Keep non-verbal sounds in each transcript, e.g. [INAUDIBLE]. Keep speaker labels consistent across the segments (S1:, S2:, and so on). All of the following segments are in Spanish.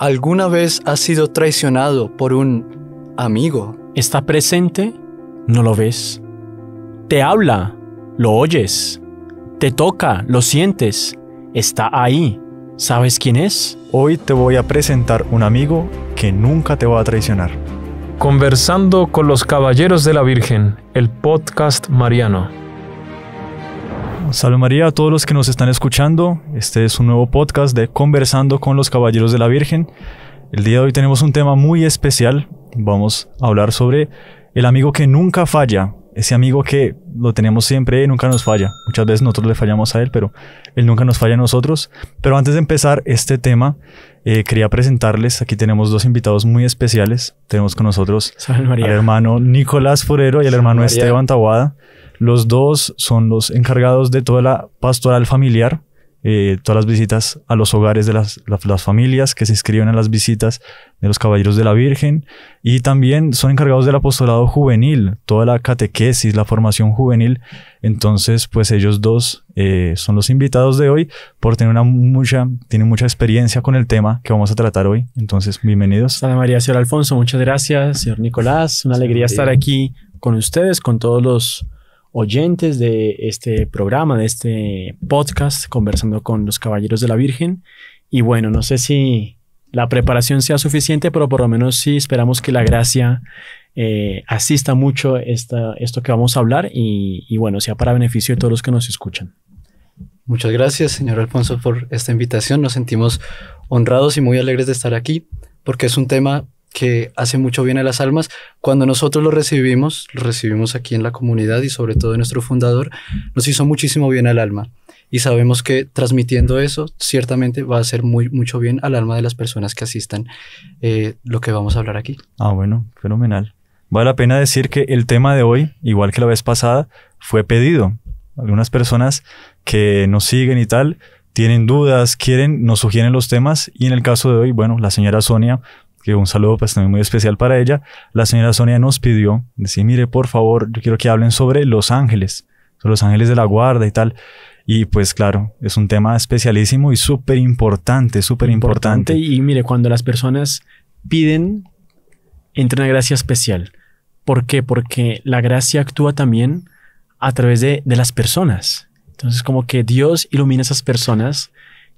S1: ¿Alguna vez has sido traicionado por un amigo? Está presente,
S2: no lo ves. Te habla, lo oyes. Te toca, lo sientes. Está ahí. ¿Sabes quién es? Hoy te voy a
S3: presentar un amigo que nunca te va a traicionar. Conversando con los Caballeros de la Virgen, el podcast Mariano. Salve María a todos los que nos están escuchando. Este es un nuevo podcast de Conversando con los Caballeros de la Virgen. El día de hoy tenemos un tema muy especial. Vamos a hablar sobre el amigo que nunca falla. Ese amigo que lo tenemos siempre y nunca nos falla. Muchas veces nosotros le fallamos a él, pero él nunca nos falla a nosotros. Pero antes de empezar este tema, eh, quería presentarles, aquí tenemos dos invitados muy especiales. Tenemos con nosotros al hermano Nicolás Forero y al hermano Esteban Taguada. Los dos son los encargados de toda la pastoral familiar, eh, todas las visitas a los hogares de las, familias que se inscriben en las visitas de los caballeros de la Virgen y también son encargados del apostolado juvenil, toda la catequesis, la formación juvenil. Entonces, pues ellos dos eh, son los invitados de hoy por tener una mucha, tienen mucha experiencia con el tema que vamos a tratar
S2: hoy. Entonces, bienvenidos. Ana María, señor Alfonso, muchas gracias, señor Nicolás. Una alegría estar aquí con ustedes, con todos los oyentes de este programa, de este podcast, conversando con los Caballeros de la Virgen. Y bueno, no sé si la preparación sea suficiente, pero por lo menos sí esperamos que la gracia eh, asista mucho esta, esto que vamos a hablar y, y bueno, sea para beneficio de todos los que nos escuchan.
S1: Muchas gracias, señor Alfonso, por esta invitación. Nos sentimos honrados y muy alegres de estar aquí porque es un tema que hace mucho bien a las almas. Cuando nosotros lo recibimos, lo recibimos aquí en la comunidad y sobre todo nuestro fundador, nos hizo muchísimo bien al alma. Y sabemos que transmitiendo eso, ciertamente va a hacer muy, mucho bien al alma de las personas que asistan eh, lo que vamos a hablar aquí.
S3: Ah, bueno, fenomenal. Vale la pena decir que el tema de hoy, igual que la vez pasada, fue pedido. Algunas personas que nos siguen y tal, tienen dudas, quieren, nos sugieren los temas y en el caso de hoy, bueno, la señora Sonia que un saludo pues también muy especial para ella, la señora Sonia nos pidió, decir, mire, por favor, yo quiero que hablen sobre los ángeles, sobre los ángeles de la guarda y tal. Y
S2: pues claro, es un tema especialísimo
S3: y súper importante, súper importante.
S2: Y mire, cuando las personas piden, entra una gracia especial. ¿Por qué? Porque la gracia actúa también a través de, de las personas. Entonces como que Dios ilumina a esas personas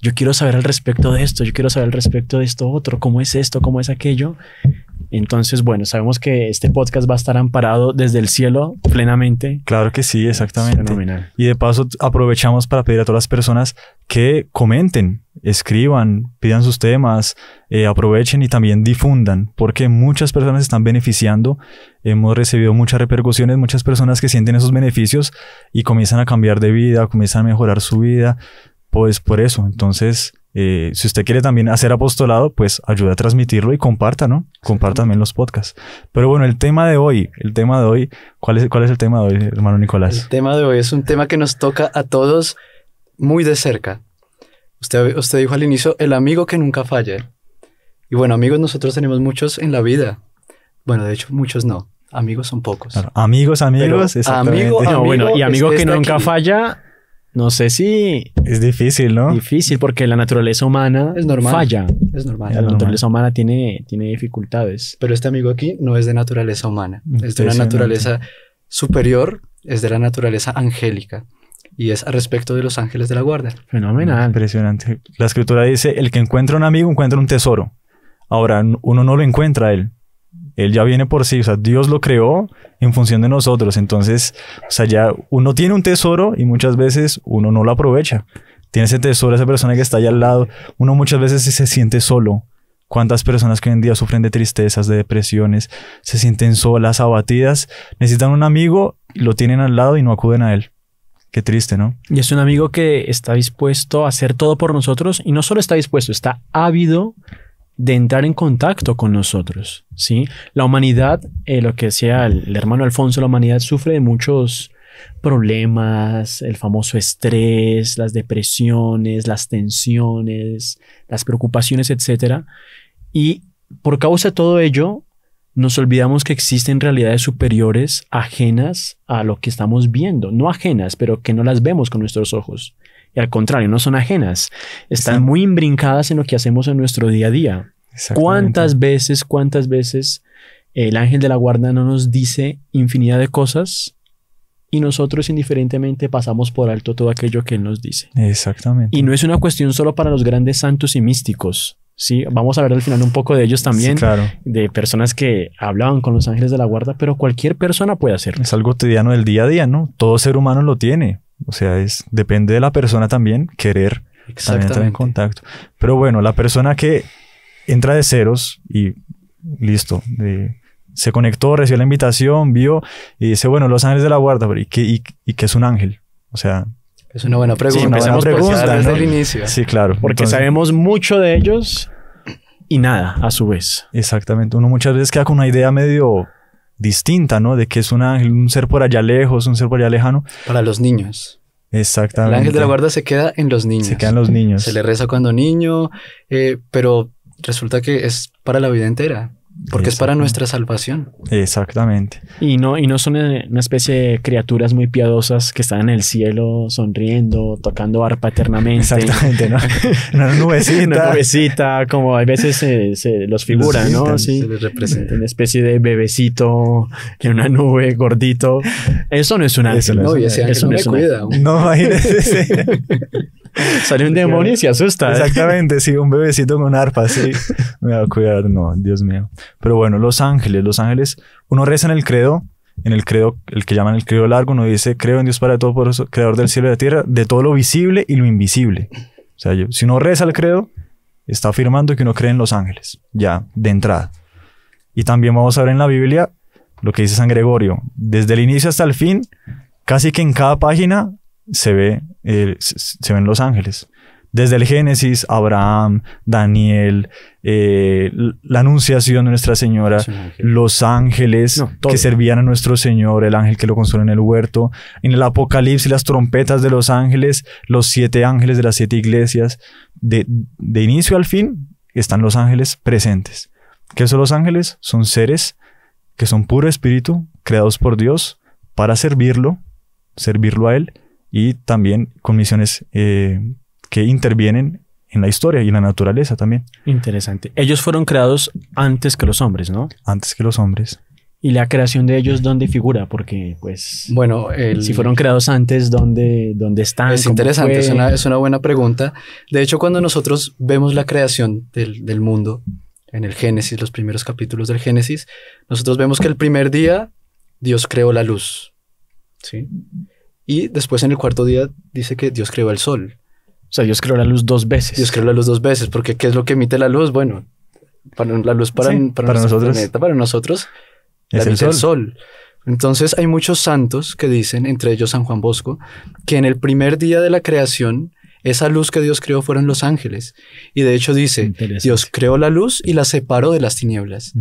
S2: yo quiero saber al respecto de esto, yo quiero saber al respecto de esto otro, cómo es esto, cómo es aquello. Entonces, bueno, sabemos que este podcast va a estar amparado desde el cielo
S3: plenamente. Claro que sí, exactamente. Y de paso aprovechamos para pedir a todas las personas que comenten, escriban, pidan sus temas, eh, aprovechen y también difundan, porque muchas personas están beneficiando. Hemos recibido muchas repercusiones, muchas personas que sienten esos beneficios y comienzan a cambiar de vida, comienzan a mejorar su vida pues por eso. Entonces, eh, si usted quiere también hacer apostolado, pues ayuda a transmitirlo y comparta, ¿no? Comparta también los podcasts. Pero bueno, el tema de hoy, el tema de hoy, ¿cuál es, cuál es el tema de hoy, hermano Nicolás? El
S1: tema de hoy es un tema que nos toca a todos muy de cerca. Usted, usted dijo al inicio, el amigo que nunca falla. Y bueno, amigos nosotros tenemos muchos en la vida. Bueno, de hecho, muchos no. Amigos son pocos.
S2: amigos, amigos, exactamente. Amigo, amigo, bueno, y amigo que, este nunca falla no sé si... Es difícil, ¿no? Difícil porque la naturaleza humana es normal. falla.
S1: Es normal. La naturaleza
S2: humana tiene, tiene dificultades. Pero este amigo aquí no es de naturaleza humana.
S1: Es de una naturaleza superior, es de la naturaleza angélica y es al respecto de los ángeles
S3: de la guarda. Fenomenal. Impresionante. La escritura dice, el que encuentra un amigo encuentra un tesoro. Ahora, uno no lo encuentra él, él ya viene por sí, o sea, Dios lo creó en función de nosotros. Entonces, o sea, ya uno tiene un tesoro y muchas veces uno no lo aprovecha. Tiene ese tesoro, esa persona que está allá al lado. Uno muchas veces se siente solo. ¿Cuántas personas que hoy en día sufren de tristezas, de depresiones, se sienten solas, abatidas, necesitan un amigo, lo tienen al lado y no acuden a él? Qué triste, ¿no?
S2: Y es un amigo que está dispuesto a hacer todo por nosotros y no solo está dispuesto, está ávido de entrar en contacto con nosotros, ¿sí? La humanidad, eh, lo que decía el, el, hermano Alfonso, la humanidad sufre de muchos problemas, el famoso estrés, las depresiones, las tensiones, las preocupaciones, etc. Y por causa de todo ello, nos olvidamos que existen realidades superiores ajenas a lo que estamos viendo, no ajenas, pero que no las vemos con nuestros ojos y al contrario, no son ajenas, están muy imbrincadas en lo que hacemos en nuestro día a día. ¿Cuántas veces, cuántas veces el ángel de la guarda no nos dice infinidad de cosas y nosotros indiferentemente pasamos por alto todo aquello que él nos dice?
S3: Exactamente.
S2: Y no es una cuestión solo para los grandes santos y místicos. Sí, vamos a ver al final un poco de ellos también, de personas que hablaban con los ángeles de la guarda, pero cualquier persona puede hacerlo. Es algo cotidiano del día a día, ¿no? Todo ser humano lo tiene. O sea, es, depende de la
S3: persona también querer estar entrar en contacto. Pero bueno, la persona que entra de ceros y listo, se conectó, recibió la invitación, vio y dice, bueno, los ángeles de la guarda, ¿y que es un ángel? O sea, es una
S1: buena pregunta. Sí,
S2: empezamos buena pregunta, desde el inicio. Sí, claro. Porque sabemos mucho de ellos y
S3: nada, a su vez. Exactamente. Uno muchas veces queda con una idea medio distinta, ¿no? De que es un ángel, un ser por allá lejos, un ser por allá lejano. Para los niños. Exactamente. El ángel de la guarda se queda en los niños. Se en los niños. Se le
S1: reza cuando niño, eh, pero resulta que es para la vida entera. Porque es para nuestra salvación.
S2: Exactamente. Y no, y no son eh, una especie de criaturas muy piadosas que están en el cielo sonriendo, tocando arpa eternamente. Exactamente, ¿no? [LAUGHS] Una nubecita. una nubecita, como a veces eh, se, los figuran, ¿no? Sí. Se les representa. Una especie de bebecito en una nube, gordito. Eso no es una ángel. Eso no, es, una no, me es cuida. [LAUGHS] [LAUGHS] Sale un demonio y se asusta. Exactamente,
S3: sí, un bebecito con arpa, sí. Me va a cuidar, no, Dios mío. Pero bueno, Los Ángeles, Los Ángeles, uno reza en el credo, en el credo, el que llaman el credo largo, uno dice, creo en Dios para todo, poderoso, creador del cielo y de la tierra, de todo lo visible y lo invisible. O sea, si uno reza el credo, está afirmando que uno cree en Los Ángeles, ya, de entrada. Y también vamos a ver en la Biblia lo que dice San Gregorio, desde el inicio hasta el fin, casi que en cada página se, ve, se ven los ángeles. Desde el Génesis, Abraham, Daniel, eh, la Anunciación de Nuestra Señora, los ángeles que servían a nuestro Señor, el ángel que lo consuela en el huerto, en el Apocalipsis, las trompetas de los ángeles, los siete ángeles de las siete iglesias. De, de inicio al fin están los ángeles presentes. ¿Qué son los ángeles? Son seres que son puro espíritu, creados por Dios para servirlo, servirlo a Él y también con misiones eh, que intervienen en la historia y en la naturaleza también. Interesante.
S2: Ellos fueron creados antes que los hombres, ¿no? Antes que los hombres. ¿Y la creación de ellos dónde figura? Porque, pues, bueno, si fueron creados antes, ¿dónde, dónde están? Es interesante, es
S1: una, buena pregunta. De hecho, cuando nosotros vemos la creación del, del mundo en el Génesis, los primeros capítulos del Génesis, nosotros vemos que el primer día Dios creó la luz. ¿sí? Y después en el cuarto día dice que Dios creó el sol. O sea, Dios creó la luz dos veces. Dios creó la luz dos veces, porque ¿qué es lo que emite la luz? Bueno, la luz para, para, nosotros, planeta, para nosotros es el sol. Entonces hay muchos santos que dicen, entre ellos San Juan Bosco, que en el primer día de la creación esa luz que Dios creó fueron los ángeles. Y de hecho dice, Dios creó la luz y la separó de las tinieblas.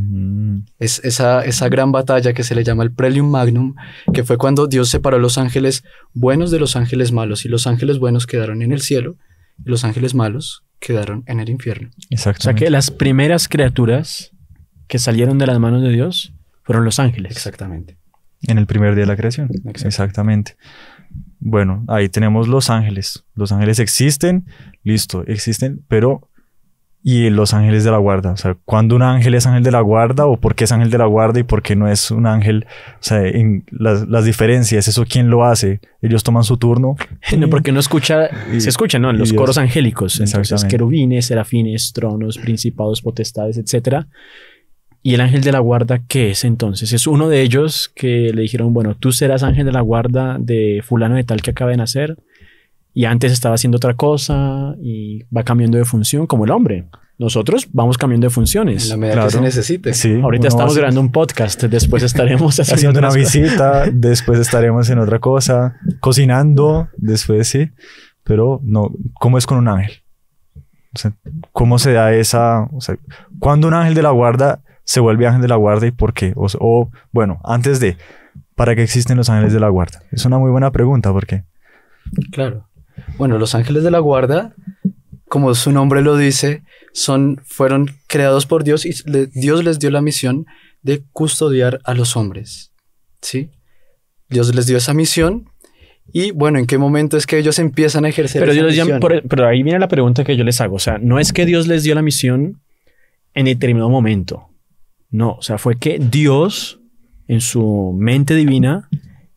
S1: Es esa, gran batalla que se le llama el Prelium Magnum, que fue cuando Dios separó los ángeles buenos de los ángeles malos. Y los ángeles buenos quedaron
S2: en el cielo y los ángeles malos quedaron en el infierno. Exacto. O sea que las primeras criaturas que salieron de las manos de Dios fueron los ángeles. Exactamente.
S3: En el primer día de la creación. Exactamente. Bueno, ahí tenemos los ángeles. Los ángeles existen, listo, existen, pero y los ángeles de la guarda. O sea, ¿cuándo un ángel es ángel de la guarda o por qué es ángel de la guarda y por qué no es un ángel. O sea, las, diferencias, eso quién lo hace. Ellos toman su turno.
S2: [LAUGHS] No, porque no escucha, se escucha, ¿no? Los coros angélicos. Entonces, querubines, serafines, tronos, principados, potestades, etcétera. Y el ángel de la guarda, ¿qué es entonces? Es uno de ellos que le dijeron, bueno, tú serás ángel de la guarda de fulano de tal que acaba de nacer y antes estaba haciendo otra cosa y va cambiando de función como el hombre. Nosotros vamos cambiando de funciones. En la medida que se necesite. Sí, Ahorita estamos grabando un podcast, después estaremos [LAUGHS] haciendo una visita,
S3: después estaremos en otra cosa, cocinando, después sí. Pero no, ¿cómo es con un ángel? ¿Cómo se da esa? O sea, cuando un ángel de la guarda se vuelve ángel de la guarda y por qué? O, bueno, antes de, ¿para qué existen los ángeles de la guarda? Es una muy buena pregunta, ¿por Claro. Bueno, los
S1: ángeles de la guarda, como su nombre lo dice, son, fueron creados por Dios y Dios les dio la misión de custodiar a los hombres. ¿Sí? Dios les dio esa misión. Y bueno, ¿en qué momento es que ellos empiezan a ejercer pero esa misión?
S2: pero ahí viene la pregunta que yo les hago. O sea, no es que Dios les dio la misión en determinado momento. No, o sea, fue que Dios, en su mente divina,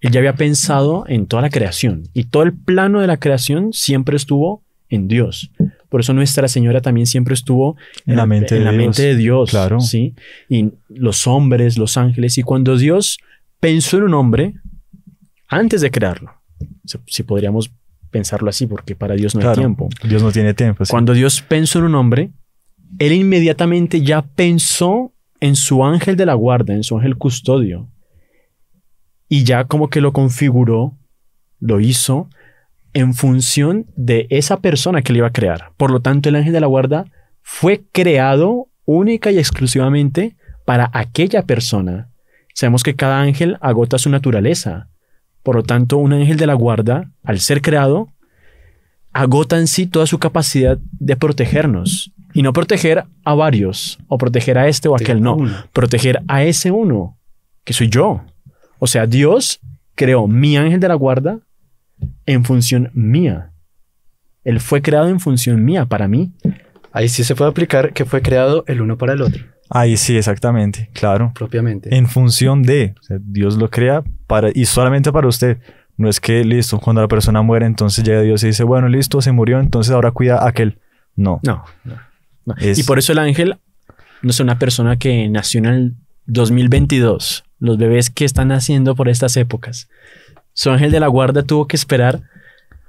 S2: él ya había pensado en toda la creación y todo el plano de la creación siempre estuvo en Dios. Por eso Nuestra Señora también siempre estuvo en, la, mente, de Dios. Claro. ¿sí? Y los hombres, los ángeles. Y cuando Dios pensó en un hombre, antes de crearlo, si podríamos pensarlo así, porque para Dios no hay tiempo. Dios no tiene tiempo. Cuando Dios pensó en un hombre, Él inmediatamente ya pensó en su ángel de la guarda, en su ángel custodio. Y ya como que lo configuró, lo hizo en función de esa persona que le iba a crear. Por lo tanto, el ángel de la guarda fue creado única y exclusivamente para aquella persona. Sabemos que cada ángel agota su naturaleza. Por lo tanto, un ángel de la guarda, al ser creado, agota en sí toda su capacidad de protegernos. Y no proteger a varios o proteger a este o aquel, no. Proteger a ese uno, que soy yo. O sea, Dios creó mi ángel de la guarda en función mía. Él fue creado en función mía para mí. Ahí sí se puede aplicar que fue creado el uno para el otro.
S3: Ahí sí, exactamente, claro. Propiamente. En función de, Dios lo crea para y solamente para usted. No es que listo, cuando la persona muere, entonces llega Dios y dice, bueno, listo, se
S2: murió, entonces ahora cuida a
S3: aquel. No.
S2: no. Y por eso el ángel no es una persona que nació en el 2022. Los bebés que están haciendo por estas épocas. Su ángel de la guarda tuvo que esperar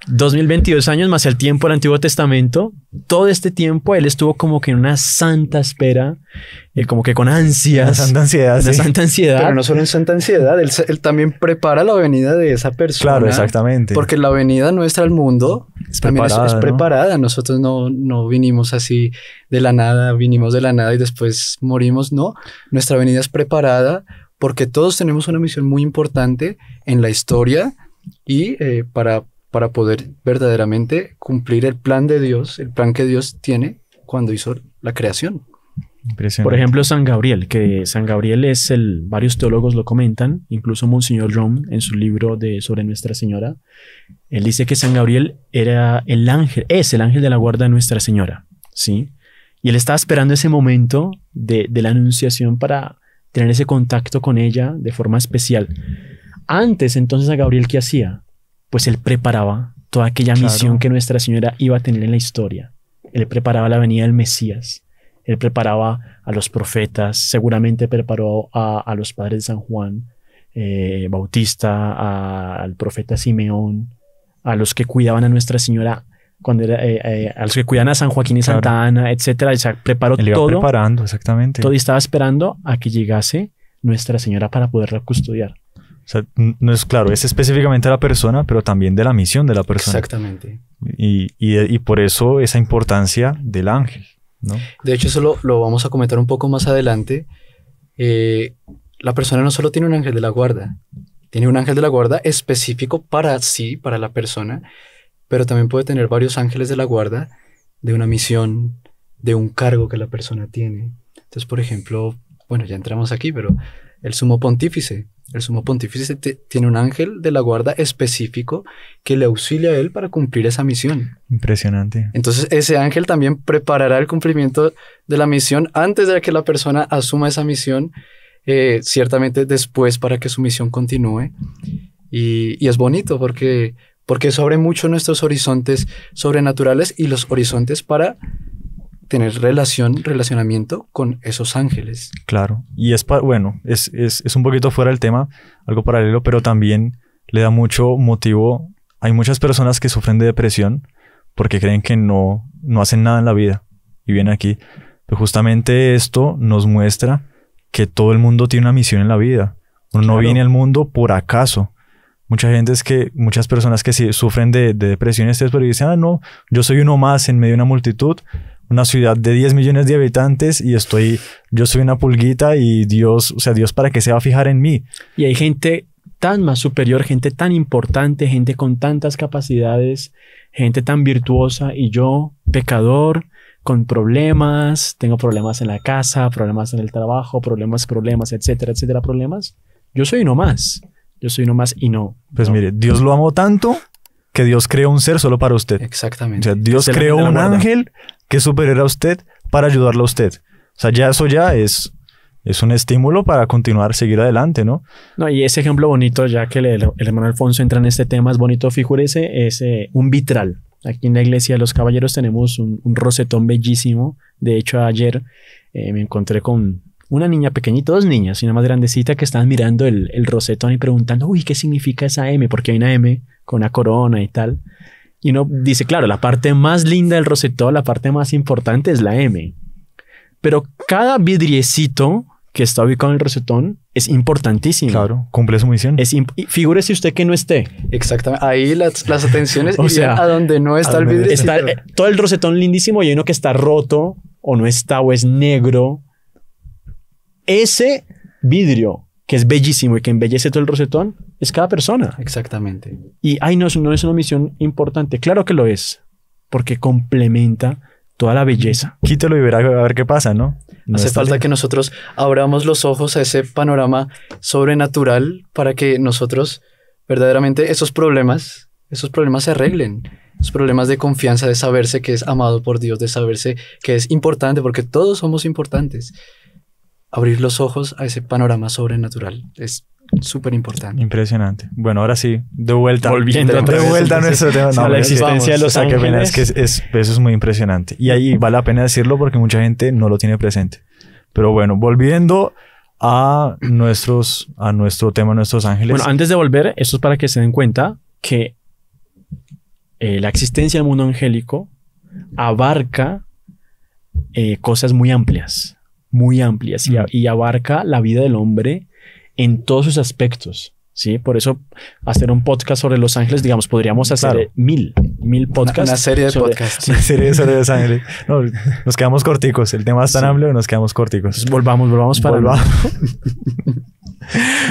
S2: 2022 años más el tiempo del Antiguo Testamento, todo este tiempo él estuvo como que en una santa espera, eh, como que con ansias. Una santa ansiedad. De santa ansiedad. Pero no solo
S1: en santa ansiedad, él, también prepara la venida de esa persona. Claro, exactamente. Porque la venida nuestra al mundo es preparada. Nosotros no, no vinimos así de la nada, vinimos de la nada y después morimos. No, nuestra venida es preparada porque todos tenemos una misión muy importante en la historia y eh, para para poder verdaderamente cumplir el plan de Dios, el plan que Dios tiene cuando hizo la creación.
S2: Por ejemplo, San Gabriel, que San Gabriel es el, varios teólogos lo comentan, incluso Monseñor Rome en su libro de, sobre Nuestra Señora, él dice que San Gabriel era el ángel, es el ángel de la guarda de Nuestra Señora, ¿sí? Y él estaba esperando ese momento de, la anunciación para tener ese contacto con ella de forma especial. Antes, entonces, a Gabriel, ¿qué hacía? pues él preparaba toda aquella misión que Nuestra Señora iba a tener en la historia. Él preparaba la venida del Mesías, él preparaba a los profetas, seguramente preparó a, los padres de San Juan, eh, Bautista, al profeta Simeón, a los que cuidaban a Nuestra Señora cuando era, eh, eh, a los que cuidaban a San Joaquín y Santa Ana, etcétera, preparó todo. preparando, exactamente. Todo y estaba esperando a que llegase Nuestra Señora para poderla custodiar. O sea,
S3: no es claro, es específicamente la persona, pero también de la misión de la persona. Exactamente. Y, por eso esa importancia del ángel.
S1: ¿no? De hecho, eso lo, vamos a comentar un poco más adelante. Eh, la persona no solo tiene un ángel de la guarda, tiene un ángel de la guarda específico para sí, para la persona, pero también puede tener varios ángeles de la guarda de una misión, de un cargo que la persona tiene. Entonces, por ejemplo, bueno, ya entramos aquí, pero el sumo pontífice el sumo pontífice tiene un ángel de la guarda específico que le auxilia a él para cumplir esa misión.
S3: Impresionante. Entonces
S1: ese ángel también preparará el cumplimiento de la misión antes de que la persona asuma esa misión, eh, ciertamente después para que su misión continúe. Y, es bonito porque, porque eso abre mucho nuestros horizontes sobrenaturales y los horizontes para tener relación, relacionamiento con esos ángeles.
S3: Claro, y es, bueno, es, un poquito fuera del tema, algo paralelo, pero también le da mucho motivo. Hay muchas personas que sufren de depresión porque creen que no, no hacen nada en la vida y vienen aquí. Pero justamente esto nos muestra que todo el mundo tiene una misión en la vida. Uno no viene al mundo por acaso. Mucha gente es que, muchas personas que sufren de, de depresión y pero dicen, ah, no, yo soy uno más en medio de una multitud, una ciudad de 10 millones de habitantes y estoy,
S2: yo soy una pulguita y Dios, o sea, Dios para que se va a fijar en mí. Y hay gente tan más superior, gente tan importante, gente con tantas capacidades, gente tan virtuosa y yo, pecador, con problemas, tengo problemas en la casa, problemas en el trabajo, problemas, problemas, etcétera, etcétera, problemas. Yo soy no más. Yo soy no más y no. Pues mire, Dios lo amó tanto
S3: que Dios creó un ser solo para usted. Exactamente. O sea, Dios creó un ángel que superar a usted para ayudarlo a usted. O sea, ya eso
S2: ya es, es un estímulo para continuar, seguir adelante, ¿no? No, y ese ejemplo bonito, ya que el, hermano Alfonso entra en este tema, es bonito, figúrese, es un vitral. Aquí en la iglesia de los caballeros tenemos un, rosetón bellísimo. De hecho, ayer eh, me encontré con una niña pequeñita, dos niñas, y una más grandecita que estaban mirando el, el rosetón y preguntando, uy, ¿qué significa esa M? Porque hay una M con una corona y tal. Y uno dice, claro, la parte más linda del rosetón, la parte más importante es la M. Pero cada vidriecito que está ubicado en el rosetón es importantísimo. Claro, cumple su misión. Es figúrese usted que no esté. Exactamente. Ahí las, las atenciones [LAUGHS] o sea, a donde
S1: no está el vidrio. Está eh,
S2: todo el rosetón lindísimo y hay uno que está roto o no está o es negro. Ese vidrio que es bellísimo y que embellece todo el rosetón es cada persona. Exactamente. Y, ay, no, no es una misión importante. Claro que lo es, porque complementa toda la belleza. Quítelo y verá a ver qué pasa, ¿no? Hace falta
S1: que nosotros abramos los ojos a ese panorama sobrenatural para que nosotros verdaderamente esos problemas, esos problemas se arreglen. Esos problemas de confianza, de saberse que es amado por Dios, de saberse que es importante, porque todos somos importantes. Abrir los ojos a ese panorama sobrenatural es Súper importante.
S3: Impresionante. Bueno, ahora sí, de vuelta. Volviendo vuelta a nuestro tema. [LAUGHS] la existencia de los ángeles. es que es, eso es muy impresionante. Y ahí vale la pena decirlo porque mucha gente no lo tiene presente. Pero bueno, volviendo a nuestros, a nuestro tema, nuestros ángeles. Bueno, antes
S2: de volver, esto es para que se den cuenta que eh, la existencia del mundo angélico abarca eh, cosas muy amplias, muy amplias, y, mm. abarca la vida del hombre en todos sus aspectos. Sí, por eso hacer un podcast sobre Los Ángeles, digamos, podríamos hacer mil, mil podcasts. Una, serie de podcasts. Una [LAUGHS] serie sobre Los Ángeles. nos quedamos corticos. El tema es tan amplio nos quedamos corticos.
S3: volvamos, volvamos para. [LAUGHS]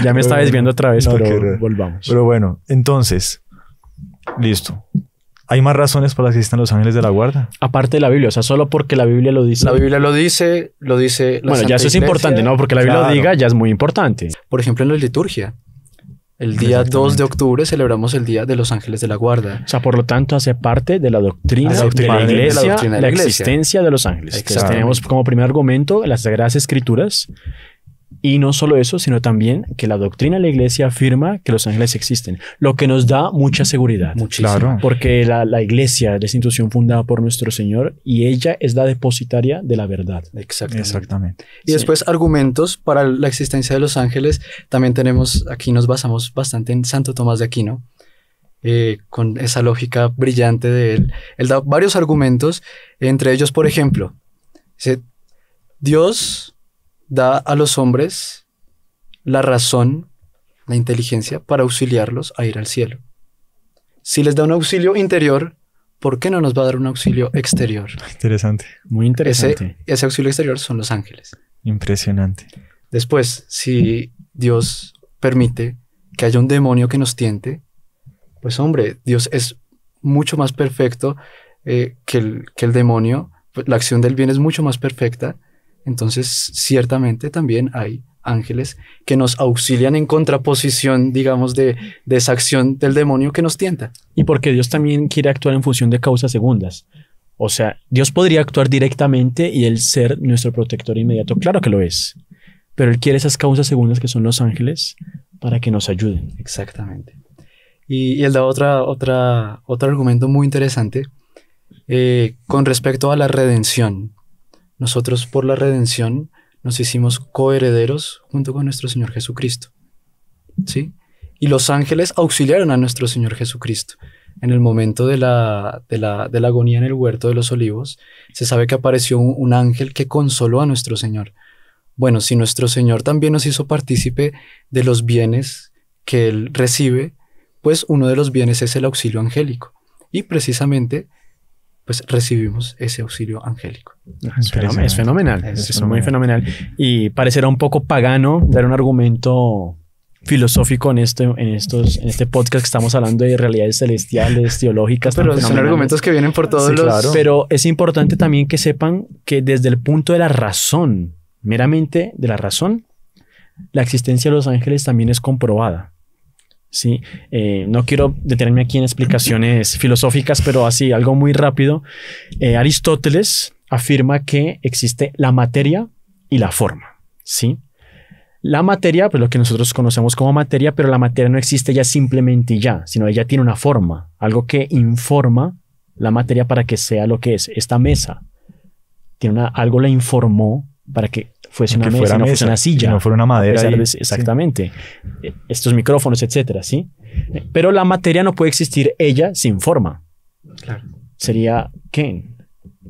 S3: ya me estaba viendo otra vez, pero volvamos. Pero bueno, entonces, listo hay más razones para las que existan
S2: los ángeles de la guarda. Aparte de la Biblia, o sea, solo porque la Biblia lo dice. La Biblia
S1: lo dice, lo dice. La bueno, ya eso es importante, ¿no? Porque la Biblia lo diga,
S2: ya es muy importante. Por ejemplo, en la liturgia.
S1: El día 2 de octubre celebramos el Día de los Ángeles de la Guarda.
S2: O sea, por lo tanto, hace parte de la doctrina, de, la iglesia, la existencia de los ángeles. Entonces, tenemos como primer argumento las Sagradas Escrituras, y no solo eso, sino también que la doctrina de la iglesia afirma que los ángeles existen, lo que nos da mucha seguridad. Muchísimo. Claro. Porque la, iglesia es la institución fundada por nuestro Señor y ella es la depositaria de la verdad. Exactamente. Y después
S1: argumentos para la existencia de los ángeles. También tenemos, aquí nos basamos bastante en Santo Tomás de Aquino. Eh, con esa lógica brillante de él. Él da varios argumentos, entre ellos, por ejemplo, Dios da a los hombres la razón, la inteligencia para auxiliarlos a ir al cielo. Si les da un auxilio interior, ¿por qué no nos va a dar un auxilio exterior?
S3: Interesante. Muy interesante.
S1: Ese, auxilio exterior son los ángeles.
S3: Impresionante.
S1: Después, si Dios permite que haya un demonio que nos tiente, pues hombre, Dios es mucho más perfecto eh, que, que el demonio, pues, la acción del bien es mucho más perfecta entonces, ciertamente también hay ángeles que nos auxilian en contraposición, digamos, de, esa acción del demonio que nos tienta.
S2: Y porque Dios también quiere actuar en función de causas segundas. O sea, Dios podría actuar directamente y Él ser nuestro protector inmediato. Claro que lo es. Pero Él quiere esas causas segundas que son los ángeles para que nos ayuden. Exactamente.
S1: Y, él da otra, otra, otro argumento muy interesante eh, con respecto a la redención. Nosotros por la redención nos hicimos coherederos junto con nuestro Señor Jesucristo. ¿Sí? Y los ángeles auxiliaron a nuestro Señor Jesucristo. En el momento de la, de la, agonía en el huerto de los olivos, se sabe que apareció un, un ángel que consoló a nuestro Señor. Bueno, si nuestro Señor también nos hizo partícipe de los bienes que Él recibe, pues uno de los bienes es el auxilio angélico. Y precisamente pues recibimos ese auxilio angélico.
S2: Es fenomenal. Es, muy fenomenal. Y parecerá un poco pagano dar un argumento filosófico en este, en estos, en este podcast que estamos hablando de realidades celestiales, [LAUGHS] teológicas. Pero son argumentos que
S1: vienen por todos los. Pero
S2: es importante también que sepan que desde el punto de la razón, meramente de la razón, la existencia de los ángeles también es comprobada. ¿sí? Eh, no quiero detenerme aquí en explicaciones [CLEARS THROAT] filosóficas, pero así, algo muy rápido. Eh, Aristóteles afirma que existe la materia y la forma, ¿sí? La materia, pues lo que nosotros conocemos como materia, pero la materia no existe ya simplemente ya, sino ella tiene una forma, algo que informa la materia para que sea lo que es. Esta mesa tiene una, algo la informó para que fuese una mesa, no una silla. No fuera una madera. exactamente. Eh, estos micrófonos, etcétera, ¿sí? Pero la materia no puede existir ella sin forma. Sería, ¿qué?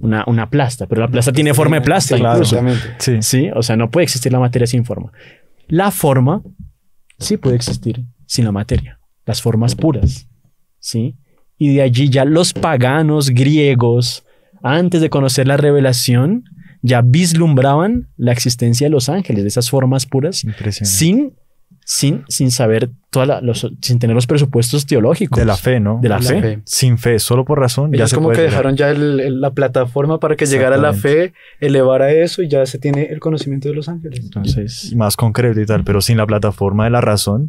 S2: Una, una plasta, pero la plasta tiene forma de plasta. Sí, o sea, no puede existir la materia sin forma. La forma sí puede existir sin la materia, las formas puras, ¿sí? Y de allí ya los paganos griegos, antes de conocer la revelación, ya vislumbraban la existencia de los ángeles, de esas formas puras, sin, sin, sin saber toda sin tener los presupuestos teológicos. De la fe, ¿no? De la, fe. Sin fe, solo por razón. Ellos ya como que dejaron
S1: ya la plataforma para que llegara la fe, elevara eso y ya se tiene el conocimiento
S2: de los ángeles. Entonces,
S3: más concreto y tal, pero sin la plataforma de la razón.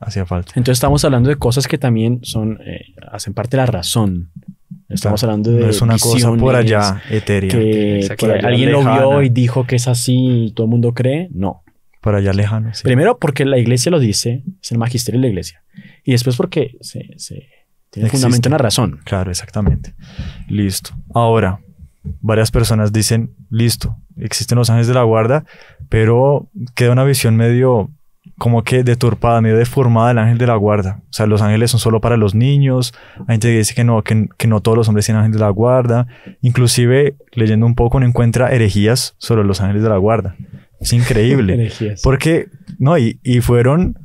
S3: Hacía falta.
S2: Entonces estamos hablando de cosas que también son, eh, hacen parte de la razón, Estamos hablando de. es una cosa por allá etérea. Que, alguien lo vio y dijo que es así y todo el mundo cree.
S3: No. Por allá lejano.
S2: Primero, porque la iglesia lo dice, es el magisterio de la iglesia. Y después, porque se, tiene fundamento razón.
S3: Claro, exactamente. Listo. Ahora, varias personas dicen: listo, existen los ángeles de la guarda, pero queda una visión medio como que deturpada, medio deformada el ángel de la guarda. O sea, los ángeles son solo para los niños. Hay gente que dice que no, que, que no todos los hombres tienen ángel de la guarda. Inclusive, leyendo un poco, uno encuentra herejías sobre los ángeles de la guarda. Es increíble. [LAUGHS] porque, no, y, y, fueron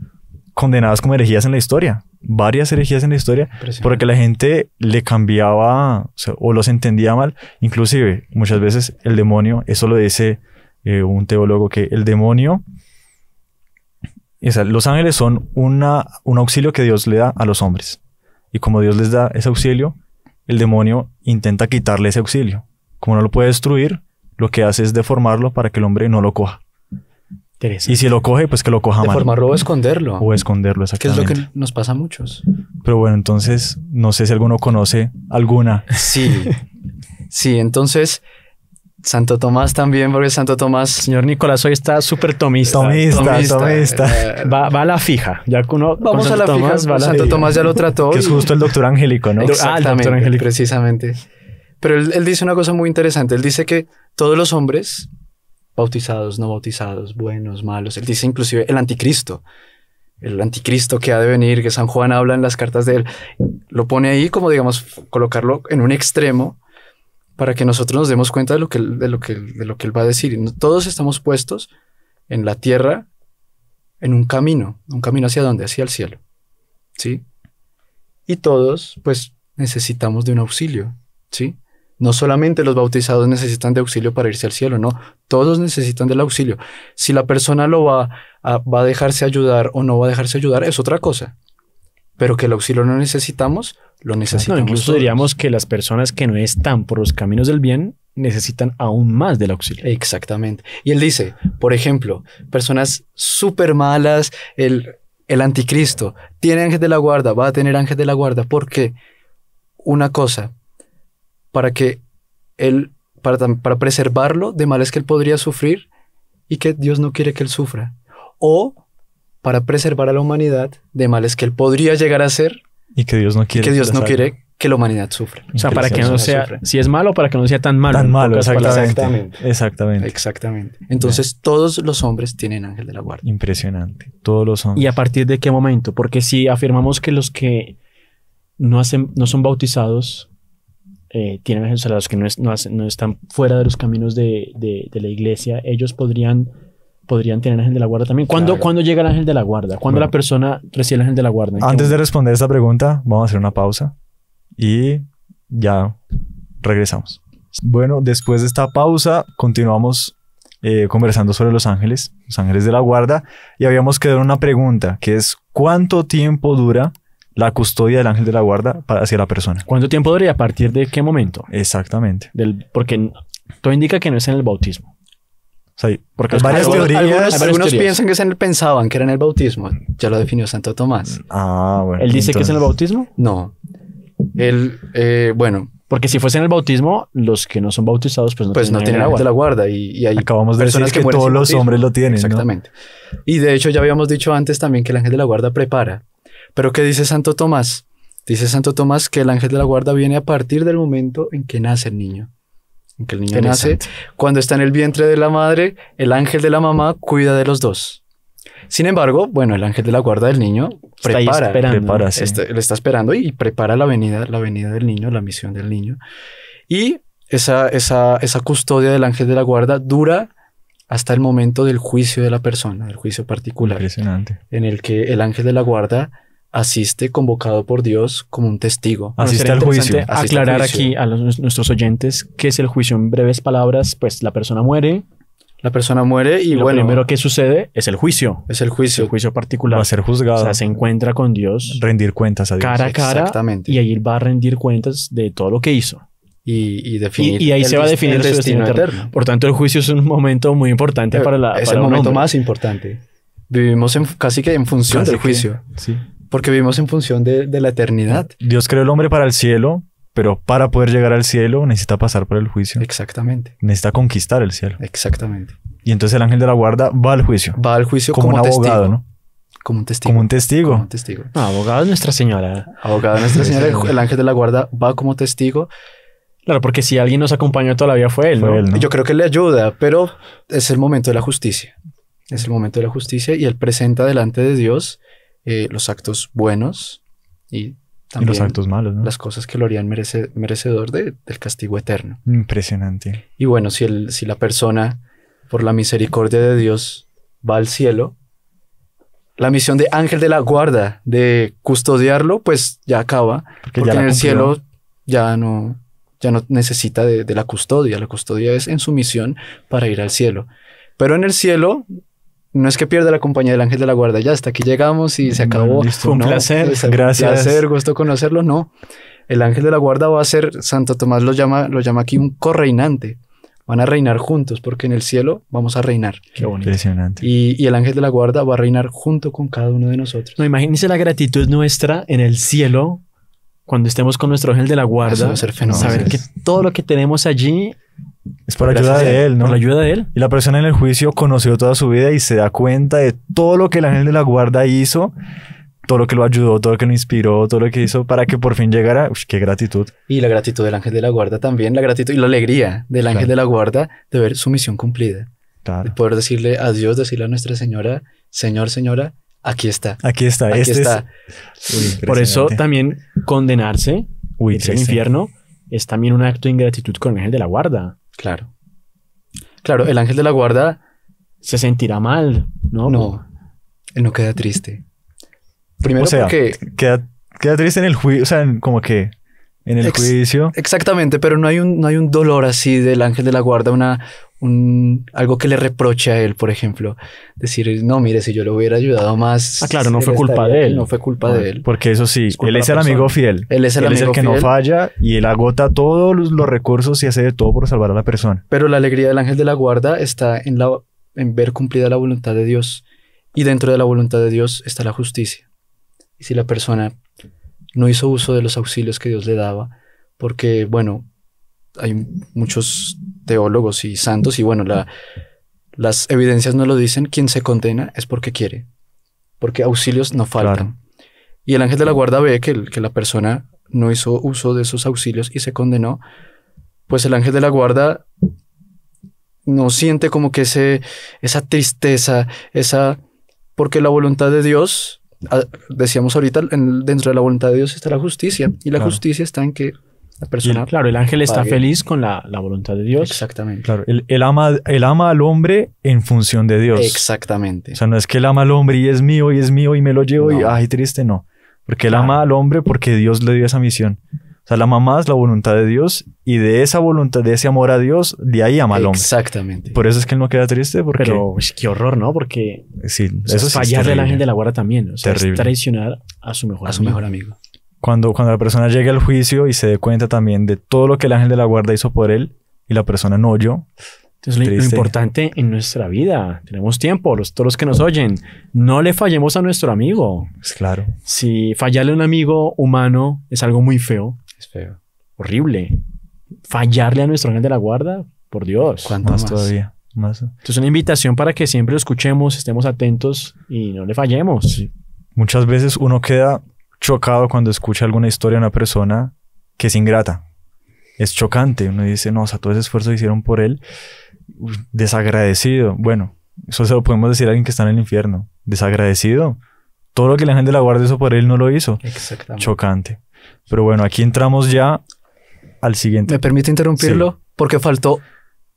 S3: condenadas como herejías en la historia. Varias herejías en la historia. Porque la gente le cambiaba o, los entendía mal. Inclusive, muchas veces el demonio, eso lo dice eh, un teólogo, que el demonio los ángeles son un auxilio que Dios le da a los hombres. Y como Dios les da ese auxilio, el demonio intenta quitarle ese auxilio. Como no lo puede destruir, lo que hace es deformarlo para que el hombre no lo coja. Y si lo coge, pues que lo coja mal. Deformarlo o esconderlo. O esconderlo, exactamente. Que es lo
S1: que nos pasa a muchos.
S3: Pero bueno, entonces, no sé si alguno conoce alguna. Sí.
S1: [LAUGHS] sí, entonces, Santo Tomás también, porque Santo Tomás. Señor Nicolás
S2: hoy está súper tomista. Tomista, tomista. Eh, va, a la fija. Ya uno, Vamos a la fija. Santo Tomás ya lo trató. Que es justo el doctor Angélico, ¿no? Ah, el doctor Angélico. Precisamente.
S1: Pero él, él dice una cosa muy interesante. Él dice que todos los hombres, bautizados, no bautizados, buenos, malos, él dice inclusive el anticristo, el anticristo que ha de venir, que San Juan habla en las cartas de él, lo pone ahí como, digamos, colocarlo en un extremo para que nosotros nos demos cuenta de lo que, lo de lo que él va a decir. todos estamos puestos en la tierra, en un camino, un camino hacia dónde, hacia el cielo. ¿Sí? Y todos, pues, necesitamos de un auxilio. ¿Sí? No solamente los bautizados necesitan de auxilio para irse al cielo, no, todos necesitan del auxilio. Si la persona lo va va a dejarse ayudar o no va a dejarse ayudar es otra cosa.
S2: Pero que el auxilio no necesitamos lo necesitamos. incluso diríamos que las personas que no están por los caminos del bien necesitan aún más del auxilio. Exactamente. Y él dice,
S1: por ejemplo, personas súper malas, el, el anticristo tiene ángel de la guarda, va a tener ángel de la guarda, porque una cosa, para que él, para, para preservarlo de males que él podría sufrir y que Dios no quiere que él sufra, o para preservar a la humanidad de males que él podría llegar a ser y que Dios no quiere. que Dios no quiere que la humanidad sufra. O sea, para que no sea,
S2: si es malo, para que no sea tan malo. Tan malo, exactamente, exactamente, exactamente. Entonces, todos los hombres tienen ángel de la guardia. Impresionante. Todos los hombres. ¿Y a partir de qué momento? Porque si afirmamos que los que no, hacen, no son bautizados eh, tienen ángel de los que no, no, están fuera de los caminos de la iglesia, ellos podrían podrían tener ángel de la guarda también. ¿Cuándo, llega el ángel de la guarda? ¿Cuándo la persona recibe el ángel de la guarda? Antes de responder
S3: esta pregunta, vamos a hacer una pausa y ya regresamos. Bueno, después de esta pausa, continuamos eh, conversando sobre los ángeles, los ángeles de la guarda, y habíamos quedado en una pregunta, que es ¿cuánto tiempo dura la custodia del ángel de la guarda hacia la persona? ¿Cuánto tiempo
S2: dura y a partir de qué momento? Exactamente. Del, porque todo indica que no es en el bautismo porque algunos, piensan que es
S1: pensaban que era en el bautismo. Ya lo
S2: definió Santo Tomás.
S1: Ah, ¿Él dice que es en el bautismo? No. Él, eh, bueno, porque si fuese en
S2: el bautismo, los que no son bautizados, pues no, pues tienen, el ángel de la guarda. Y, Acabamos de personas que, todos los hombres lo tienen. Exactamente.
S1: Y de hecho, ya habíamos dicho antes también que el ángel de la guarda prepara. Pero ¿qué dice Santo Tomás? Dice Santo Tomás que el ángel de la guarda viene a partir del momento en que nace el niño que, el niño nace, ¿eh? cuando está en el vientre de la madre, el ángel de la mamá cuida de los dos. Sin embargo, bueno, el ángel de la guarda del niño está le está esperando y, prepara la venida, la venida del niño, la misión del niño. Y esa, esa, esa custodia del ángel de la guarda dura hasta el momento del juicio de la persona, del juicio particular. En el que el ángel de la guarda asiste convocado por Dios como un testigo. Asiste al juicio. aclarar aquí
S2: a los, nuestros oyentes qué es el juicio. En breves palabras, pues la persona muere. La persona muere y, bueno. Lo primero que sucede es el juicio. Es el juicio. El juicio particular. Va a ser juzgado. O sea, se encuentra con Dios. Rendir cuentas a Dios. Cara a cara. Exactamente. Y ahí va a rendir cuentas de todo lo que hizo. Y, y, definir y, ahí se va a definir su destino, eterno. Por tanto, el juicio es un momento muy importante eh, para la. Es el momento más
S1: importante.
S2: Vivimos casi que en función del juicio. sí
S1: porque
S3: vivimos en función de, la eternidad. Dios creó el hombre para el cielo, pero para poder llegar al cielo necesita pasar por el juicio. Exactamente. Necesita conquistar el cielo. Exactamente. Y entonces el ángel de la guarda va al juicio. Va al juicio como, un testigo. ¿no? Como un testigo. Como un testigo. testigo.
S1: abogado de Nuestra Señora. Abogado de Nuestra Señora, el ángel de la guarda va como testigo. Claro, porque si alguien nos acompañó toda la vida fue él, Fue él ¿no? Yo creo que le ayuda, pero es el momento de la justicia. Es el momento de la justicia y él presenta delante de Dios eh, los actos buenos y también los actos malos, las cosas que lo harían merecedor del castigo eterno.
S3: Impresionante.
S1: Y bueno, si, el, si la persona, por la misericordia de Dios, va al cielo, la misión de ángel de la guarda, de custodiarlo, pues ya acaba. Porque, ya en el cielo ya no, ya no necesita de, de, la custodia. La custodia es en su misión para ir al cielo. Pero en el cielo no es que pierda la compañía del ángel de la guarda, ya hasta aquí llegamos y se mm, acabó. un placer, pues, gracias. Un gusto conocerlo, no. El ángel de la guarda va a ser, Santo Tomás lo llama, lo llama aquí un correinante. Van a reinar juntos porque en el cielo vamos a reinar.
S3: Qué bonito. Impresionante.
S2: Y, el ángel de la guarda va a reinar junto con cada uno de nosotros. No, imagínense la gratitud nuestra en el cielo cuando estemos con nuestro ángel de la guarda. va a ser fenomenal. Saber que todo lo que tenemos allí es por ayuda de él, ¿no? Por la ayuda de él. Y la persona en el juicio conoció
S3: toda su vida y se da cuenta de todo lo que el ángel de la guarda hizo, todo lo que lo ayudó, todo lo que lo inspiró, todo lo que hizo para que por fin llegara. qué gratitud.
S1: Y la gratitud del ángel de la guarda también, la gratitud y la alegría del ángel de la guarda
S3: de ver su misión cumplida. De poder decirle
S1: a Dios, decirle a Nuestra Señora, Señor, Señora, aquí está. Aquí está, aquí este está. por eso
S2: también condenarse, huirse al infierno, es también un acto de ingratitud con el ángel de la guarda. Claro. Claro, el ángel de la guarda se sentirá mal, ¿no? No, él no queda triste. Primero o sea,
S3: Queda, queda triste en el juicio, o sea, como que en el juicio.
S1: Exactamente, pero no hay, un, hay un dolor así del ángel de la guarda, una, un, algo que le reproche a él, por ejemplo. Decir, no, mire, si yo le hubiera ayudado más. Ah, claro, no fue culpa de él. No fue culpa de ah, él.
S3: Porque eso sí, él es el amigo fiel. Él es el él es el que no falla y él agota todos los recursos y hace de todo por salvar a la persona.
S1: Pero la alegría del ángel de la guarda está en, la, en ver cumplida la voluntad de Dios. Y dentro de la voluntad de Dios está la justicia. Y si la persona no hizo uso de los auxilios que Dios le daba, porque, bueno, hay muchos teólogos y santos, y bueno, la, las evidencias no lo dicen, quien se condena es porque quiere, porque auxilios no faltan. Y el ángel de la guarda ve que, que la persona no hizo uso de esos auxilios y se condenó, pues el ángel de la guarda no siente como que ese, esa tristeza, esa... porque la voluntad de Dios Ah, decíamos ahorita, dentro de la voluntad de Dios está la justicia y la justicia está en que la persona... claro, el ángel está
S2: feliz con la, voluntad de Dios. Exactamente.
S3: Claro, él, ama, él ama al hombre en función de Dios. Exactamente. O sea, no es que él ama al hombre y es mío y es mío y me lo llevo y ay, triste, no. Porque él ama al hombre porque Dios le dio esa misión. O sea, la mamá es la voluntad de Dios y de esa voluntad, de ese amor a Dios, de ahí a al Exactamente. Por eso es que él no queda triste porque... Pero es qué horror, ¿no? Porque eso fallarle al ángel de la guarda también. O Es traicionar a su mejor a amigo. su mejor amigo. Cuando, cuando la persona llegue al juicio y se dé cuenta también de todo lo que el ángel de la
S2: guarda hizo por él y la persona no oyó, Es lo, importante en nuestra vida, tenemos tiempo, todos los que nos oyen, no le fallemos a nuestro amigo. Es pues claro. Si fallarle a un amigo humano es algo muy feo, Horrible. Fallarle a nuestro ángel de la guarda, por Dios. ¿Cuántas todavía? Más. Entonces, una invitación para que siempre lo escuchemos, estemos atentos y no le fallemos.
S3: Muchas veces uno queda chocado cuando escucha alguna historia de una persona que es ingrata. Es chocante. Uno dice, no, o sea, todo ese esfuerzo hicieron por él, desagradecido. Bueno, eso se lo podemos decir a alguien que está en el infierno. Desagradecido. Todo lo que la gente de la guarda hizo por él no lo hizo. Exactamente. Chocante. Pero bueno, aquí entramos ya al siguiente. ¿Me permite
S1: interrumpirlo? Porque faltó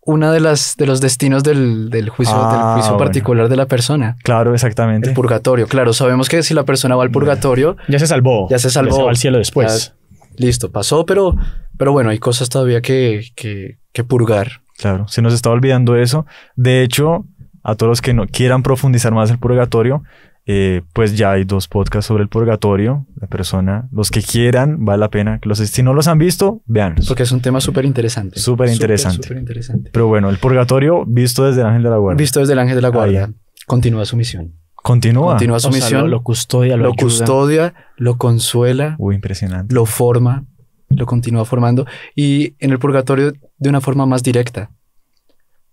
S1: una de las de los destinos del, juicio, del ah, juicio particular
S3: de la persona. Claro, exactamente. El
S1: purgatorio. Claro, sabemos que si la persona va al purgatorio. Ya se salvó. Ya se salvó. Ya se va al cielo después. listo, pasó, pero, pero bueno, hay cosas todavía
S3: que, que, purgar. Claro, se nos está olvidando eso. De hecho, a todos los que no quieran profundizar más el purgatorio, eh, pues ya hay dos podcasts sobre el purgatorio. La persona, los que quieran, vale la pena los si no los han visto, vean. Porque es un tema súper interesante. Súper interesante. interesante. Pero bueno, el purgatorio visto desde el ángel de la guardia. Visto desde el ángel de la guardia. Continúa su misión. Continúa. Continúa su misión. lo, custodia, lo, custodia,
S1: lo consuela. Uy, impresionante. Lo forma, lo continúa formando. Y en el purgatorio de una forma más directa.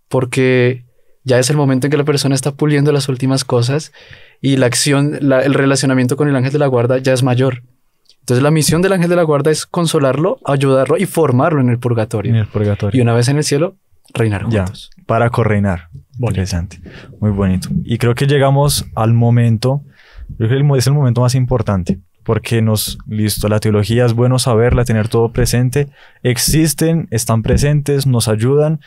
S1: Porque ya es el momento en que la persona está puliendo las últimas cosas y la acción, el relacionamiento con el ángel de la guarda ya es mayor. Entonces la misión del ángel de la guarda es consolarlo, ayudarlo y formarlo en el purgatorio.
S3: En el purgatorio. Y una vez en el cielo, reinar juntos. Ya, para correinar. Interesante. Muy bonito. Y creo que llegamos al momento, creo que es el momento más importante, porque nos, listo, la teología es bueno saberla, tener todo presente. Existen, están presentes, nos ayudan,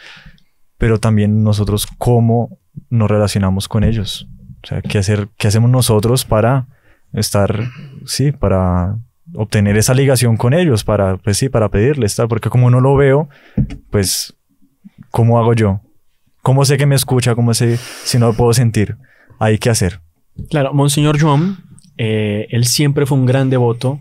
S3: pero también nosotros cómo nos relacionamos con ellos. O sea, qué, hacer, qué hacemos nosotros para estar, sí, para obtener esa ligación con ellos, para, pues sí, para pedirles, está porque como no lo veo, pues, ¿cómo hago yo? ¿Cómo sé que me escucha? ¿Cómo sé si no lo puedo sentir? Hay que hacer.
S2: Claro, Monseñor John, eh, él siempre fue un gran devoto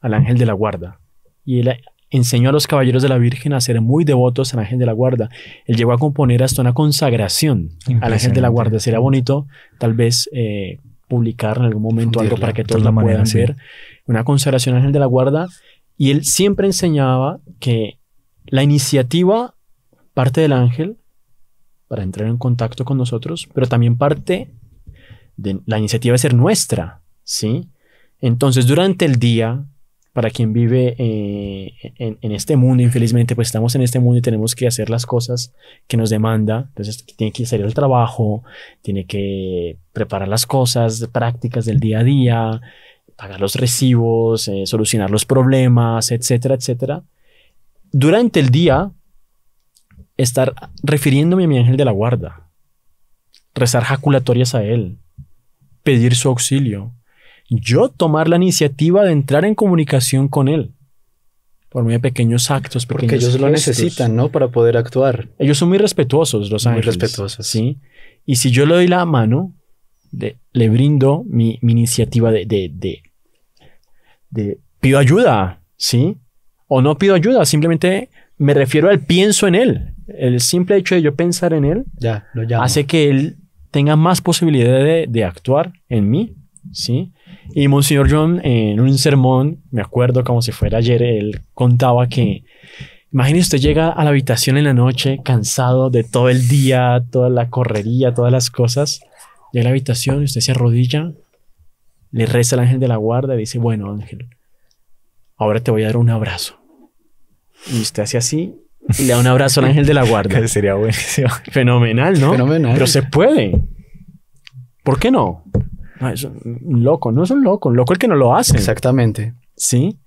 S2: al ángel de la guarda. Y él enseñó a los caballeros de la Virgen a ser muy devotos al Ángel de la Guarda. Él llegó a componer hasta una consagración a la Ángel de la Guarda. Sería bonito, tal vez, eh, publicar en algún momento algo para que todos la puedan Una consagración al Ángel de la Guarda. Y él siempre enseñaba que la iniciativa parte del ángel para entrar en contacto con nosotros, pero también parte de la iniciativa de ser nuestra, ¿sí? Entonces, durante el día, para quien vive eh, en, este mundo, infelizmente, pues estamos en este mundo y tenemos que hacer las cosas que nos demanda. Entonces, tiene que salir al trabajo, tiene que preparar las cosas prácticas del día a día, pagar los recibos, eh, solucionar los problemas, etcétera, etcétera. Durante el día, estar refiriéndome a mi ángel de la guarda, rezar jaculatorias a él, pedir su auxilio, yo tomar la iniciativa de entrar en comunicación con él. Por medio de pequeños actos, Porque ellos lo necesitan, ¿no? Para poder actuar. Ellos son muy respetuosos, los ángeles. Muy respetuosos. Sí. Y si yo le doy la mano, le brindo mi, iniciativa de, de, de, de, pido ayuda, ¿sí? O no pido ayuda, simplemente me refiero al pienso en él. El simple hecho de yo pensar en él ya, lo hace que él tenga más posibilidad de actuar en mí, ¿sí? Y monseñor John, en un sermón, me acuerdo como si fuera ayer, él contaba que, imagínese usted llega a la habitación en la noche, cansado de todo el día, toda la correría, todas las cosas, llega a la habitación y usted se arrodilla, le reza al ángel de la guarda y dice, bueno ángel, ahora te voy a dar un abrazo. Y usted hace así y le da un abrazo al ángel de la guarda. [LAUGHS] Sería buenísimo. Fenomenal, ¿no? Pero se puede. ¿Por qué no? es un loco, no es un loco, un loco el que no lo hace. Exactamente. Sí.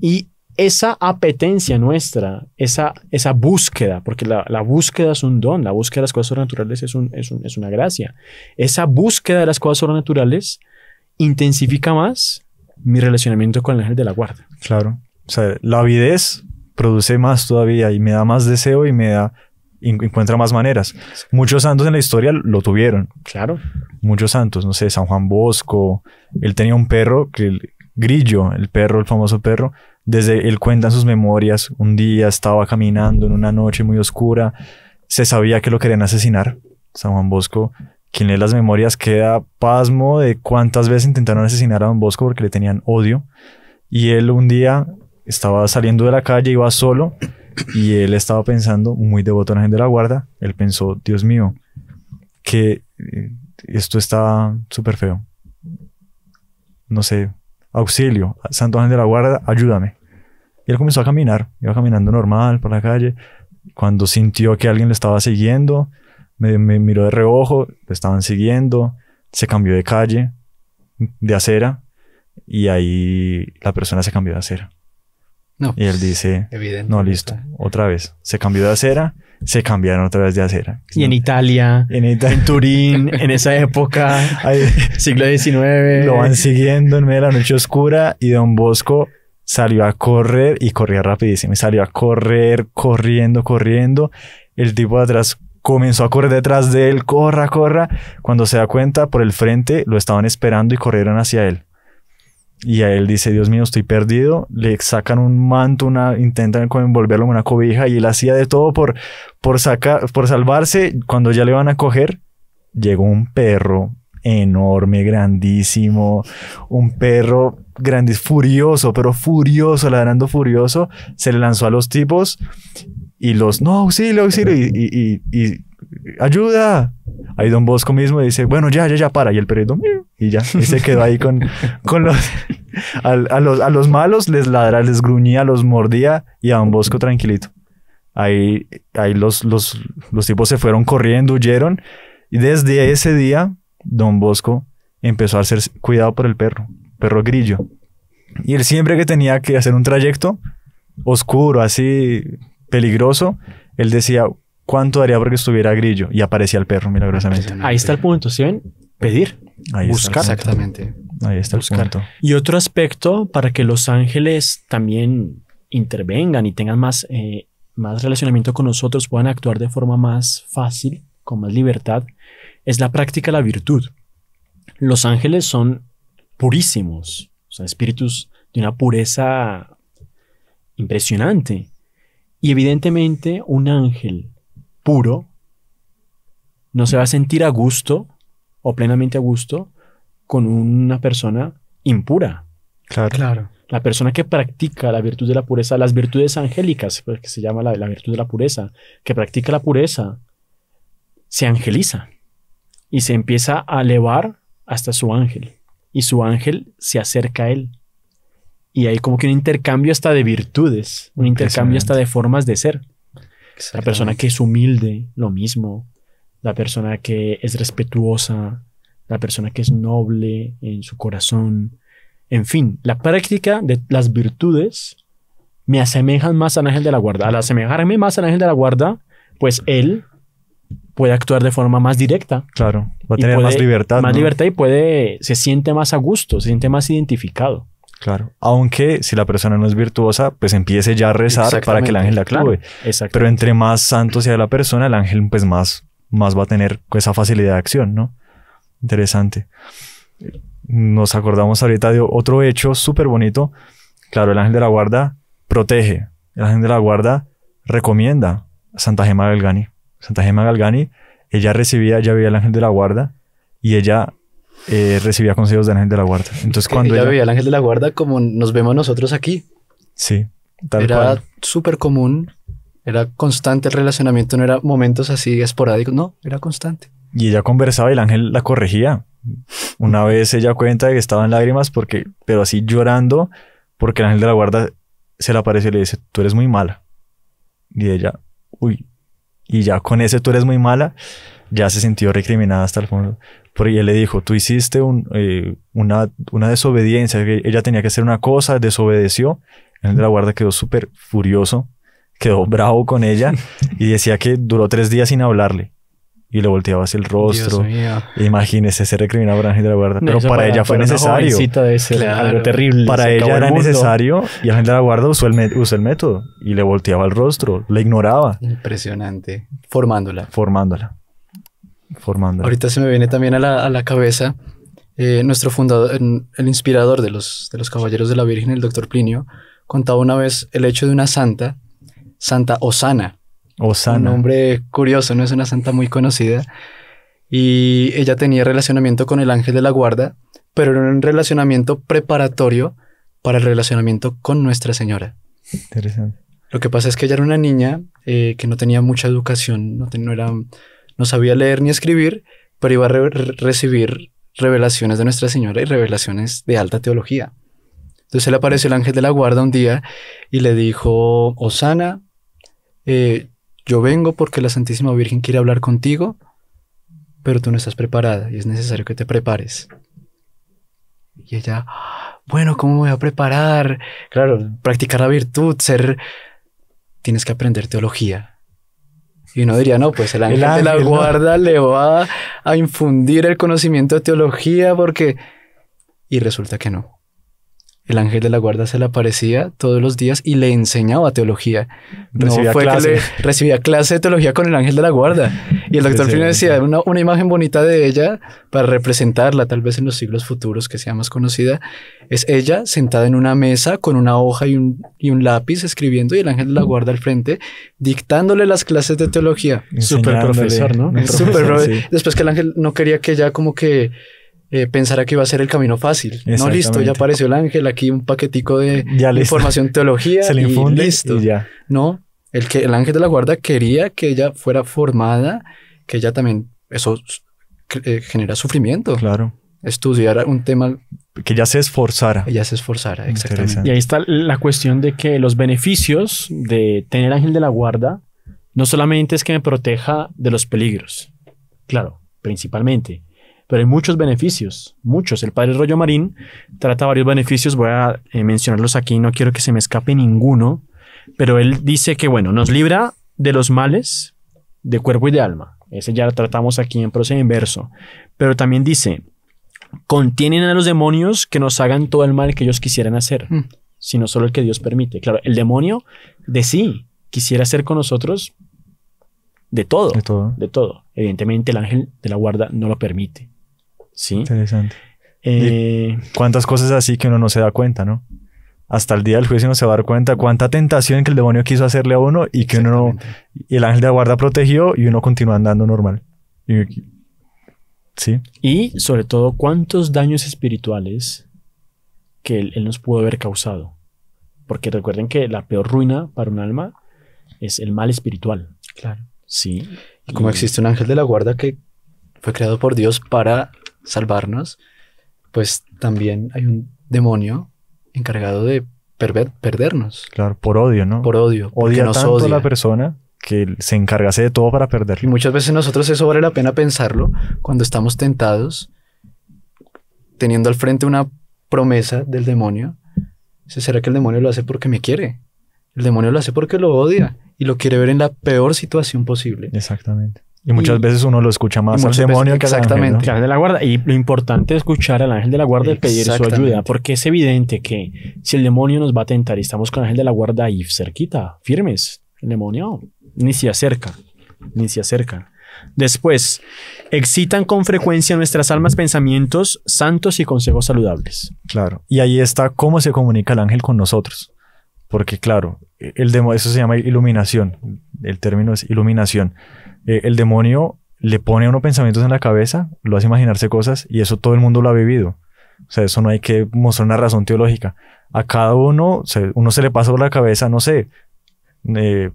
S2: Y esa apetencia nuestra, esa, esa búsqueda, porque la, búsqueda es un don, la búsqueda de las cosas sobrenaturales es, es, es una gracia. Esa búsqueda de las cosas sobrenaturales intensifica más mi
S3: relacionamiento
S2: con el ángel de la guarda.
S3: Claro. O sea, la avidez produce más todavía y me da más deseo y me da encuentra más maneras. Muchos santos en la historia lo tuvieron. Claro. Muchos santos, no sé, San Juan Bosco. Él tenía un perro, que grillo, el perro, el famoso perro. Desde él cuenta en sus memorias, un día estaba caminando en una noche muy oscura, se sabía que lo querían asesinar. San Juan Bosco, quien lee las memorias, queda pasmo de cuántas veces intentaron asesinar a Don Bosco porque le tenían odio. Y él un día estaba saliendo de la calle, iba solo y él estaba pensando, muy devoto a la gente de la guarda, él pensó, Dios mío, que eh, esto está súper feo. No sé, auxilio, Santo Ángel de la Guarda, ayúdame. Y él comenzó a caminar, iba caminando normal por la calle. Cuando sintió que alguien le estaba siguiendo, me, me miró de reojo, le estaban siguiendo, se cambió de calle, de acera, y ahí la persona se cambió de acera. No. Y él dice, no, listo, otra vez. Se cambió de acera, se cambiaron otra vez de acera.
S2: Y en Italia, en, en Turín, en esa época, [LAUGHS] siglo XIX. Lo van siguiendo en medio de la noche oscura
S3: y Don Bosco salió a correr y corría rapidísimo. Y salió a correr, corriendo, corriendo. El tipo de atrás comenzó a correr detrás de él, corra, corra. Cuando se da cuenta, por el frente lo estaban esperando y corrieron hacia él. Y a él dice, Dios mío, estoy perdido. Le sacan un manto, una, intentan envolverlo en una cobija y él hacía de todo por, por, por salvarse. Cuando ya le van a coger, llegó un perro enorme, grandísimo, un perro grande, furioso, pero furioso, ladrando furioso, se le lanzó a los tipos y los, no, auxilio, auxilio, y ayuda. Ahí Don Bosco mismo dice, bueno, ya, ya, ya, para. Y el perrito, y ya, y se quedó ahí con, [LAUGHS] con los, a, los, malos, les ladra, les gruñía, los mordía y a Don Bosco tranquilito. Ahí, ahí los, los, los tipos se fueron corriendo, huyeron. Y desde ese día, Don Bosco empezó a ser cuidado por el perro, perro grillo. Y él siempre que tenía que hacer un trayecto oscuro, así peligroso, él decía, ¿Cuánto daría porque estuviera grillo? Y aparecía el perro milagrosamente.
S2: Ahí está el punto, ¿sí ven?
S3: Pedir, Ahí buscar. Exactamente. Ahí está el
S2: Y otro aspecto para que los ángeles también intervengan y tengan más, eh, más relacionamiento con nosotros, puedan actuar de forma más fácil, con más libertad, es la práctica de la virtud. Los ángeles son purísimos, o sea, espíritus de una pureza impresionante. Y evidentemente un ángel puro, no se va a sentir a gusto o plenamente a gusto con una persona impura. Claro. La persona que practica la virtud de la pureza, las virtudes angélicas, pues, que se llama la, la virtud de la pureza, que practica la pureza, se angeliza y se empieza a elevar hasta su ángel. Y su ángel se acerca a él. Y hay como que un intercambio hasta de virtudes, un intercambio hasta de formas de ser. La persona que es humilde, lo mismo. La persona que es respetuosa, la persona que es noble en su corazón. En fin, la práctica de las virtudes me asemejan más al ángel de la guarda. Al asemejarme más al ángel de la guarda, pues él puede actuar de forma más directa. Claro, va a tener más libertad. Más libertad y puede, se siente más a gusto, se siente más identificado.
S3: Claro. Aunque si la persona no es virtuosa, pues empiece ya a rezar para que el ángel la clave. Pero entre más santo sea la persona, el ángel pues más, más va a tener esa facilidad de acción, ¿no? Interesante. Nos acordamos ahorita de otro hecho súper bonito. Claro, el ángel de la guarda protege. El ángel de la guarda recomienda a Santa Gema Galgani. Santa Gema Galgani, ella recibía, ya veía el ángel de la guarda y ella eh, recibía consejos del ángel de la guarda. Entonces, cuando ella, veía al ángel
S1: de la guarda como nos vemos nosotros aquí.
S3: Sí, tal Era
S1: súper común, era
S3: constante el relacionamiento, no era momentos así esporádicos, no,
S1: era constante.
S3: Y ella conversaba y el ángel la corregía. Una vez ella cuenta que estaba en lágrimas porque, pero así llorando, porque el ángel de la guarda se le aparece y le dice, tú eres muy mala. Y ella, uy, y ya con ese tú eres muy mala, ya se sintió recriminada hasta el fondo. Porque él le dijo, tú hiciste un, eh, una, una, desobediencia, ella tenía que hacer una cosa, desobedeció. El de la guarda quedó súper furioso, quedó bravo con ella [LAUGHS] y decía que duró tres días sin hablarle. Y le volteaba hacia el rostro. Imagínese ser recriminado por Ángel de la Guarda. pero para, ella fue necesario. terrible. Para ella era necesario y Ángel de la Guarda usó el, usó el método y le volteaba el rostro, le ignoraba.
S1: Impresionante.
S3: Formándola. Formándola formando.
S1: Ahorita se me viene también a la, cabeza eh, nuestro fundador, el inspirador de los, de los Caballeros de la Virgen, el doctor Plinio, contaba una vez el hecho de una santa, Santa Osana. Osana. Un nombre curioso, no es una santa muy conocida. Y ella tenía relacionamiento con el ángel de la guarda, pero era un relacionamiento preparatorio para el relacionamiento con Nuestra Señora.
S3: Interesante.
S1: Lo que pasa es que ella era una niña eh, que no tenía mucha educación, no, no era no sabía leer ni escribir, pero iba a recibir revelaciones de Nuestra Señora y revelaciones de alta teología. Entonces le apareció el ángel de la guarda un día y le dijo, Osana, eh, yo vengo porque la Santísima Virgen quiere hablar contigo, pero tú no estás preparada y es necesario que te prepares. Y ella, bueno, ¿cómo voy a preparar? Claro, practicar la virtud, ser... Tienes que aprender teología, y uno diría, no, pues el ángel, de la guarda le va a infundir el conocimiento de teología porque... Y resulta que no el ángel de la guarda se le aparecía todos los días y le enseñaba teología. Recibía clase. [LAUGHS] recibía clase de teología con el ángel de la guarda. Y el doctor Fino decía una, imagen bonita de ella para representarla, tal vez en los siglos futuros que sea más conocida, es ella sentada en una mesa con una hoja y un, un lápiz escribiendo y el ángel de la guarda al frente dictándole las clases de teología. Super profesor, ¿no? [LAUGHS] Después que el ángel no quería que ella como que eh, que iba a ser el camino fácil. No, listo, ya apareció el ángel, aquí un paquetico de ya información teología y listo. No, el, que, el ángel de la guarda quería que ella fuera formada, que ella también, eso eh, genera
S2: sufrimiento. Claro. Estudiar un tema... Que ya se esforzara. Ella se esforzara, exactamente. Y ahí está la cuestión de que los beneficios de tener ángel de la guarda no solamente es que me proteja de los peligros, claro, principalmente, pero hay muchos beneficios, muchos. El padre Rollo Marín trata varios beneficios, voy a eh, mencionarlos aquí, no quiero que se me escape ninguno, pero él dice que, bueno, nos libra de los males de cuerpo y de alma. Ese ya lo tratamos aquí en proceso inverso. Pero también dice, contienen a los demonios que nos hagan todo el mal que ellos quisieran hacer, mm. sino solo el que Dios permite. Claro, el demonio de sí quisiera hacer con nosotros de todo, de todo. De todo. Evidentemente el ángel de la guarda no lo permite. Sí. Interesante.
S3: Eh, cuántas cosas así que uno no se da cuenta, ¿no? Hasta el día del juicio uno se va a dar cuenta cuánta tentación que el demonio quiso hacerle a uno y que uno no, y el ángel de la guarda protegió y uno continúa andando normal. sí.
S2: Y sobre todo cuántos daños espirituales que él, nos pudo haber causado. Porque recuerden que la peor ruina para un alma es el mal espiritual. Claro.
S1: Sí. Y como existe un ángel de la guarda que fue creado por Dios para salvarnos, pues también hay un demonio encargado de perder, perdernos. Claro, por odio, ¿no? Por odio. Odia tanto a la persona que se encargase de todo para perderlo. Y muchas veces nosotros eso vale la pena pensarlo cuando estamos tentados, teniendo al frente una promesa del demonio. ¿Será que el demonio lo hace porque me quiere? El demonio lo hace porque lo odia y lo quiere ver en la
S3: peor situación posible. Exactamente. Y muchas veces uno lo escucha más al demonio que al ángel,
S2: de la guarda. Y lo importante es escuchar al ángel de la guarda y pedir su ayuda, porque es evidente que si el demonio nos va a tentar y estamos con el ángel de la guarda ahí cerquita, firmes, el demonio ni se acerca, ni se acerca. Después, excitan con frecuencia nuestras almas pensamientos santos y consejos saludables. Claro, y ahí está cómo se comunica
S3: el ángel con nosotros. Porque claro, el demo, eso se llama iluminación, el término es iluminación. Eh, el demonio le pone a uno pensamientos en la cabeza, lo hace imaginarse cosas y eso todo el mundo lo ha vivido. O sea, eso no hay que mostrar una razón teológica. A cada uno, uno se le pasa por la cabeza, no sé, eh,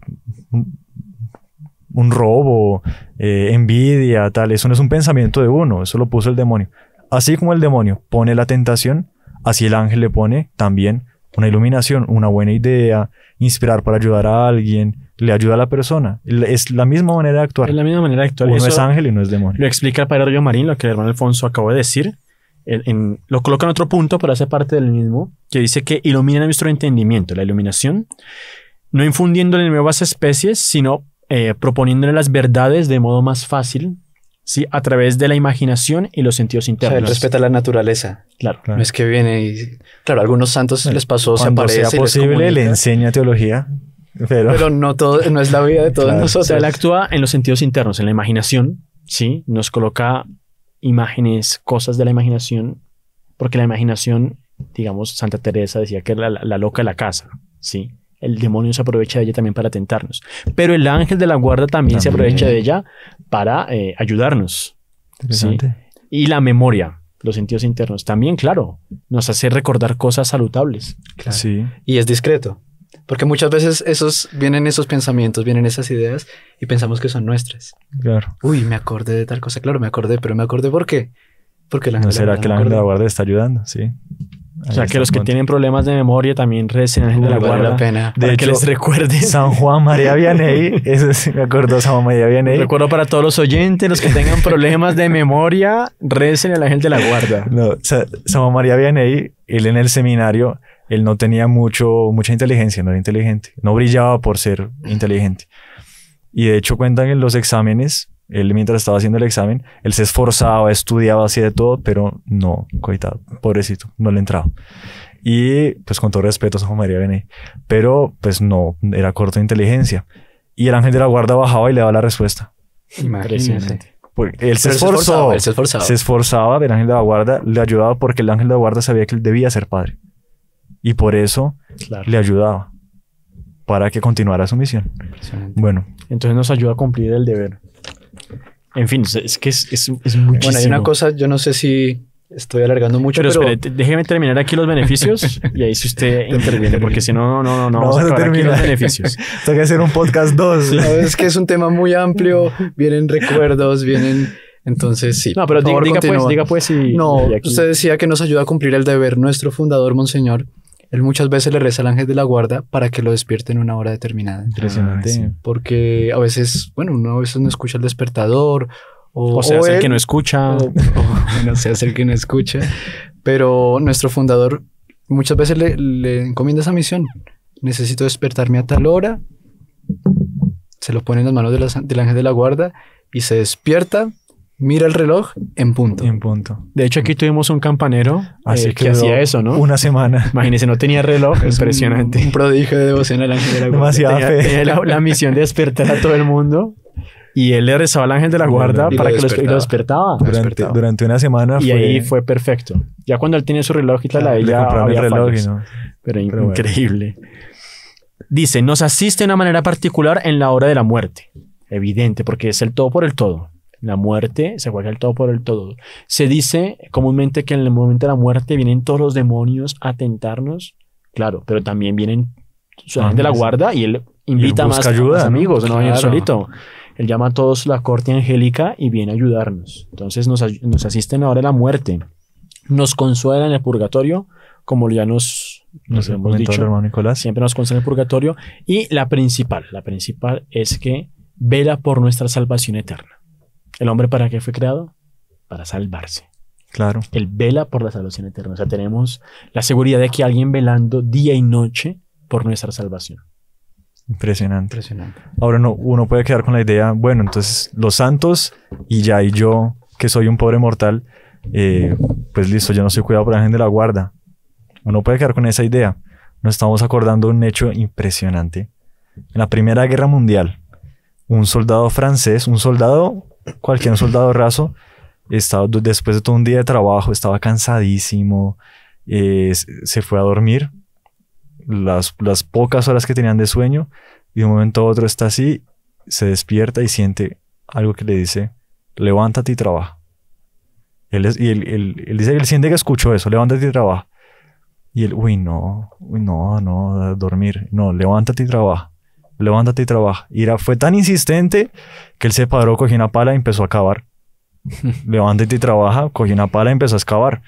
S3: un robo, eh, envidia, tal. Eso no es un pensamiento de uno, eso lo puso el demonio. Así como el demonio pone la tentación, así el ángel le pone también una iluminación, una buena idea, inspirar para ayudar a alguien, le ayuda a la persona. Es la misma manera de actuar. Es la misma manera de actuar. Uno es ángel y no es demonio.
S2: Lo explica el padre Río Marín, lo que el hermano Alfonso acabó de decir. lo coloca en otro punto, pero hace parte del mismo, que dice que ilumina nuestro entendimiento, la iluminación, no infundiéndole nuevas especies, sino eh, proponiéndole las verdades de modo más fácil, ¿sí? a través de la imaginación y los sentidos internos. O respeta
S1: la naturaleza.
S2: Claro. No es que viene y... Claro, algunos santos les pasó, Cuando se posible, le enseña teología. Pero,
S1: no, todo, no es la vida de todos nosotros. O sea, él
S2: actúa en los sentidos internos, en la imaginación, ¿sí? Nos coloca imágenes, cosas de la imaginación, porque la imaginación, digamos, Santa Teresa decía que era la, loca de la casa, ¿sí? el demonio se aprovecha de ella también para tentarnos. Pero el ángel de la guarda también, se aprovecha de ella para eh, ayudarnos. ¿sí? Y la memoria, los sentidos internos, también, claro, nos hace recordar cosas salutables. Y es discreto. Porque muchas veces esos vienen esos pensamientos, vienen esas
S1: ideas y pensamos que son nuestras. Claro. Uy, me acordé de tal cosa. Claro, me acordé, pero me acordé por qué.
S3: Porque la gente. será que la ángel de la
S2: guarda está ayudando?
S3: Sí. o sea, que
S2: los que tienen problemas de memoria también recen ángel de la guardia. Vale la pena. De que les recuerde San Juan María Vianney, [LAUGHS] eso
S3: sí me acordó San Juan María Vianney.
S2: Recuerdo para todos los oyentes, los que tengan problemas de memoria,
S3: recen la ángel de la guarda. No, San Juan María Vianney, él en el seminario él no tenía mucho, mucha inteligencia, no era inteligente, no brillaba por ser inteligente. Y de hecho cuentan en los exámenes, él mientras estaba haciendo el examen, él se esforzaba, estudiaba, hacía de todo, pero no, coitado, pobrecito, no le entraba. Y pues con todo respeto San Juan María Bené, pero pues no, era corto de inteligencia. Y el ángel de la guarda bajaba y le daba la respuesta. Impresionante. Pues, él se, esforzaba, Se esforzaba, el ángel de la guarda le ayudaba porque el ángel de la guarda sabía que él debía ser padre. Y por eso le ayudaba para que continuara su misión. Bueno.
S2: Entonces nos ayuda a cumplir el deber. En fin, es que es, es, muchísimo. Bueno, hay una cosa,
S1: yo no sé si estoy alargando mucho, pero...
S2: déjeme terminar aquí los beneficios y ahí si usted [LAUGHS] interviene, porque si no, no, no, no, vamos, a, terminar los beneficios.
S1: [LAUGHS] Tengo que hacer un podcast 2. Es que es un tema muy amplio, vienen recuerdos, vienen... Entonces, sí. No, pero diga, pues, diga pues No, usted decía que nos ayuda a cumplir el deber. Nuestro fundador, Monseñor él muchas veces le reza al ángel de la guarda para que lo despierte en una hora determinada. Impresionante. Ah, Porque a veces, bueno, uno a veces no escucha el despertador. O, o sea, es el que no escucha. O, no sea, es el que no escucha. Pero nuestro fundador muchas veces le, encomienda esa misión. Necesito despertarme a tal hora. Se lo pone en las manos del ángel de la guarda y se despierta mira el reloj en punto.
S3: En punto.
S2: De hecho, aquí tuvimos un campanero eh, que hacía eso, ¿no? Una semana. [LAUGHS] Imagínense, no tenía reloj. Impresionante. Un, prodigio de devoción al ángel de la guarda. Demasiada fe. la, misión de despertar a todo el mundo. Y él le rezaba al ángel de la guarda para que lo, despertaba. Durante, una semana. Y ahí fue perfecto. Ya cuando él tiene su reloj y tal, ahí ya había el reloj Pero, increíble. Dice, nos asiste de una manera particular en la hora de la muerte. Evidente, porque es el todo por el todo la muerte, se juega el todo por el todo. Se dice comúnmente que en el momento de la muerte vienen todos los demonios a tentarnos, claro, pero también vienen de la guarda y él invita a más ayuda, amigos, no claro. solito. Él llama a todos la corte angélica y viene a ayudarnos. Entonces nos, asisten ahora en la muerte. Nos consuela en el purgatorio, como ya nos, hemos dicho. Hermano Nicolás. Siempre nos consuela en el purgatorio. Y la principal, la principal es que vela por nuestra salvación eterna. ¿El hombre para qué fue creado? Para salvarse. Claro. Él vela por la salvación eterna. O sea, tenemos la seguridad de que alguien velando día y noche por nuestra salvación.
S3: Impresionante.
S2: Ahora no, uno
S3: puede quedar con la idea, bueno, entonces los santos y ya, y yo, que soy un pobre mortal, eh, pues listo, yo no soy cuidado por la gente de la guarda. Uno puede quedar con esa idea. Nos estamos acordando de un hecho impresionante. En la Primera Guerra Mundial, un soldado francés, un soldado cualquier soldado raso. después de todo un día de trabajo, estaba cansadísimo, eh, se fue a dormir. Las, pocas horas que tenían de sueño, y de un momento a otro está así, se despierta y siente algo que le dice: Levántate y trabaja. Él y él, dice, él siente que escuchó eso, levántate y trabaja. Y él, uy, no, no, no, dormir. No, levántate y trabaja levántate y trabaja. Y fue tan insistente que él se paró, cogió una pala y empezó a cavar. [LAUGHS] levántate y trabaja, cogió una pala y empezó a excavar.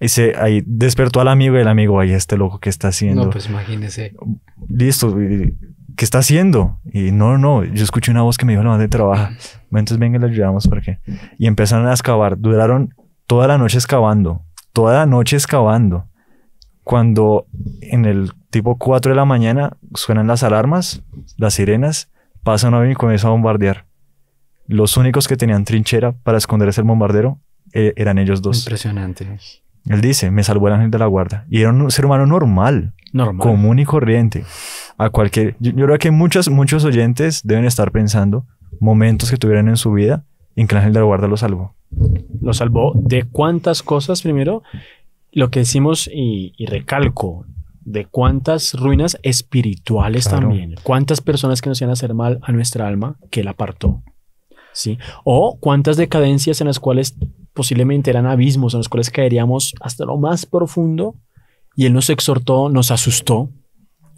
S3: Y se, ahí despertó al amigo y el amigo, ahí, este loco, que está haciendo? No, pues
S1: imagínese.
S3: Listo, ¿qué está haciendo? Y no, no, yo escuché una voz que me dijo, levántate y trabaja. Entonces venga, le ayudamos, ¿por qué? Y empezaron a excavar. Duraron toda la noche excavando, toda la noche excavando cuando en el tipo 4 de la mañana suenan las alarmas, las sirenas, pasa un avión y comienza a bombardear. Los únicos que tenían trinchera para esconderse el bombardero eh, eran ellos dos. Impresionante. Él dice, me salvó el ángel de la guarda. Y era un ser humano normal, común y corriente. A cualquier, yo, creo que muchos, muchos oyentes deben estar
S2: pensando momentos que tuvieron en su vida en que el ángel de la guarda lo salvó. Lo salvó de cuántas cosas primero lo que decimos y, recalco, de cuántas ruinas espirituales también, cuántas personas que nos iban a hacer mal a nuestra alma que la apartó. ¿Sí? O cuántas decadencias en las cuales posiblemente eran abismos, en los cuales caeríamos hasta lo más profundo, y Él nos exhortó, nos asustó.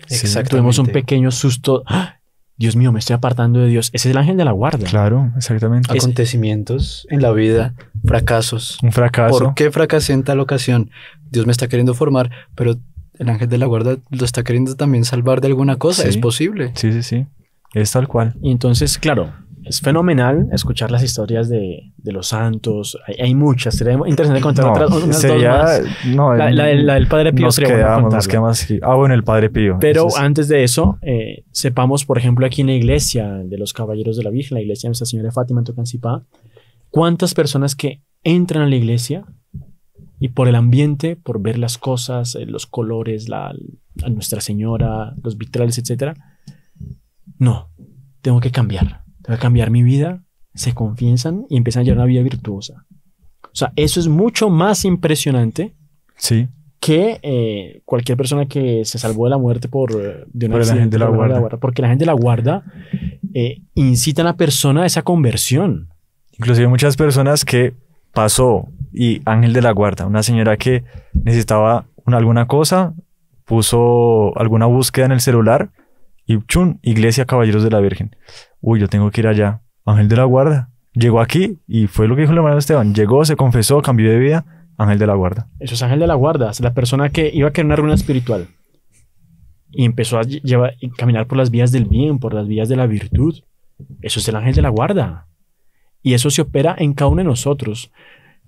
S2: Exacto. Tuvimos un pequeño susto. ¡ah! Dios mío, me estoy apartando de Dios. Ese es el ángel de la guarda. Claro, exactamente.
S1: Acontecimientos en la vida, fracasos.
S3: Un fracaso. ¿Por
S1: qué fracasé en tal ocasión? Dios me está queriendo formar, pero el ángel de la
S2: guarda lo está queriendo también salvar de alguna cosa. es posible. Sí, sí, sí. Es tal cual. Y entonces, claro, es fenomenal escuchar las historias de, los santos. Hay, muchas. Sería interesante contar otras unas la, del Padre Pío. Nos quedamos, nos quedamos
S3: Ah, bueno, el Padre Pío. Pero antes
S2: de eso, eh, sepamos, por ejemplo, aquí en la iglesia de los Caballeros de la Virgen, la iglesia de Nuestra Señora Fátima en Tocancipá, cuántas personas que entran a la iglesia y por el ambiente, por ver las cosas, eh, los colores, la, Nuestra Señora, los vitrales, etcétera, no, tengo que cambiar a cambiar mi vida, se confiesan y empiezan a llevar una vida virtuosa. O sea, eso es mucho más impresionante sí. que eh, cualquier persona que se salvó de la muerte por, eh, de una de la, guarda. Porque la gente de la guarda eh, incita a la persona a esa conversión.
S3: Inclusive muchas personas que pasó y Ángel de la Guarda, una señora que necesitaba alguna cosa, puso alguna búsqueda en el celular y chun, Iglesia Caballeros de la Virgen uy, yo tengo que ir allá. Ángel de la Guarda. Llegó aquí y fue lo que dijo el hermano Esteban. Llegó, se confesó, cambió de vida. Ángel de la Guarda. Eso
S2: es Ángel de la Guarda, es la persona que iba a crear una ruina espiritual y empezó a llevar, a caminar por las vías del bien, por las vías de la virtud. Eso es el ángel de la guarda. Y eso se opera en cada uno de nosotros.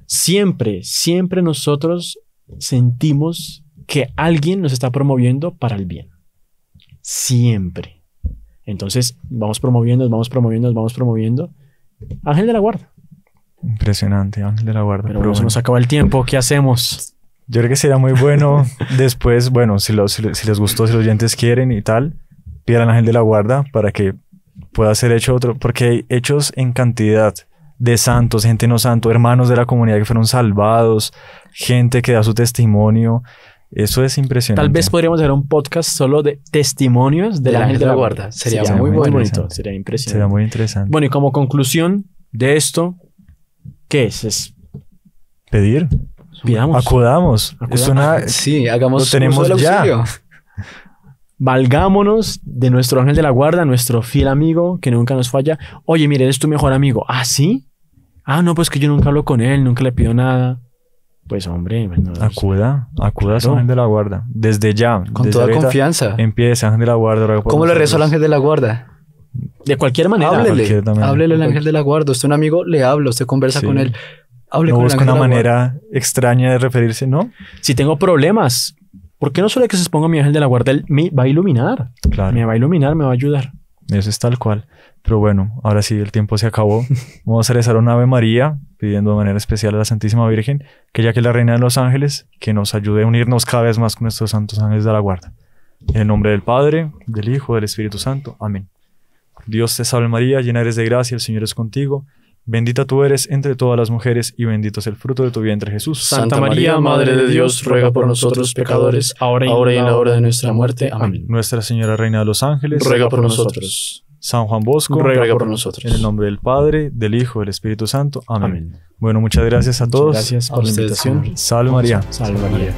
S2: Siempre, siempre nosotros sentimos que alguien nos está promoviendo para el bien. Siempre. Entonces, vamos promoviendo, vamos promoviendo, vamos promoviendo. Ángel de la Guarda.
S3: Impresionante, Ángel
S2: de la Guarda. Pero, se nos acaba el tiempo, ¿qué hacemos? Yo creo que sería muy bueno [LAUGHS] después, bueno, si,
S3: si, les gustó, si los oyentes quieren y tal, pidan Ángel de la Guarda para que pueda ser hecho otro, porque hay hechos en cantidad de santos, gente no santo, hermanos de la comunidad que fueron salvados, gente que da su testimonio. Eso es impresionante. Tal
S2: vez podríamos hacer un podcast solo de testimonios del ángel la, de la guarda. Sería, muy, bonito, sería impresionante. Sería muy interesante. Bueno, y como conclusión de esto, ¿qué es? pedir. Acudamos. Acudamos. sí, hagamos lo tenemos
S3: [LAUGHS]
S2: Valgámonos de nuestro ángel de la guarda, nuestro fiel amigo que nunca nos falla. Oye, mire, eres tu mejor amigo. ¿Ah, sí? Ah, no, pues que yo nunca hablo con él, nunca le pido nada
S3: pues hombre, acuda, acuda a su ángel de la guarda, desde ya. Con toda confianza. Empieza ángel de la guarda. ¿Cómo le rezo al ángel
S2: de la guarda? De cualquier
S1: manera.
S3: Háblele, háblele al ángel de
S2: la guarda. Usted es un amigo, le hablo usted conversa con él. Hable no busca una manera extraña de referirse, ¿no? Si tengo problemas, ¿por qué no suele que se exponga mi ángel de la guarda? Él me va a iluminar. Claro. Me va a iluminar, me va a ayudar.
S3: Eso es tal cual. Pero bueno, ahora sí el tiempo se acabó. [LAUGHS] Vamos a rezar una Ave María, pidiendo de manera especial a la Santísima Virgen, que ya que es la Reina de los Ángeles, que nos ayude a unirnos cada vez más con nuestros santos ángeles de la guarda. En el nombre del Padre, del Hijo, del Espíritu Santo. Amén. Dios te salve María, llena eres de gracia, el Señor es contigo. Bendita tú eres entre todas las mujeres y bendito es el fruto de tu vientre Jesús. Santa María, Madre de Dios, ruega por nosotros pecadores, ahora ahora y en la hora de
S2: nuestra muerte. Amén.
S3: Nuestra Señora Reina de los Ángeles, ruega por nosotros. San Juan Bosco, rega por, nosotros. En el nombre del Padre, del Hijo, del Espíritu Santo. Amén. Bueno, muchas gracias a todos. gracias por la invitación. Salve María. Salve María.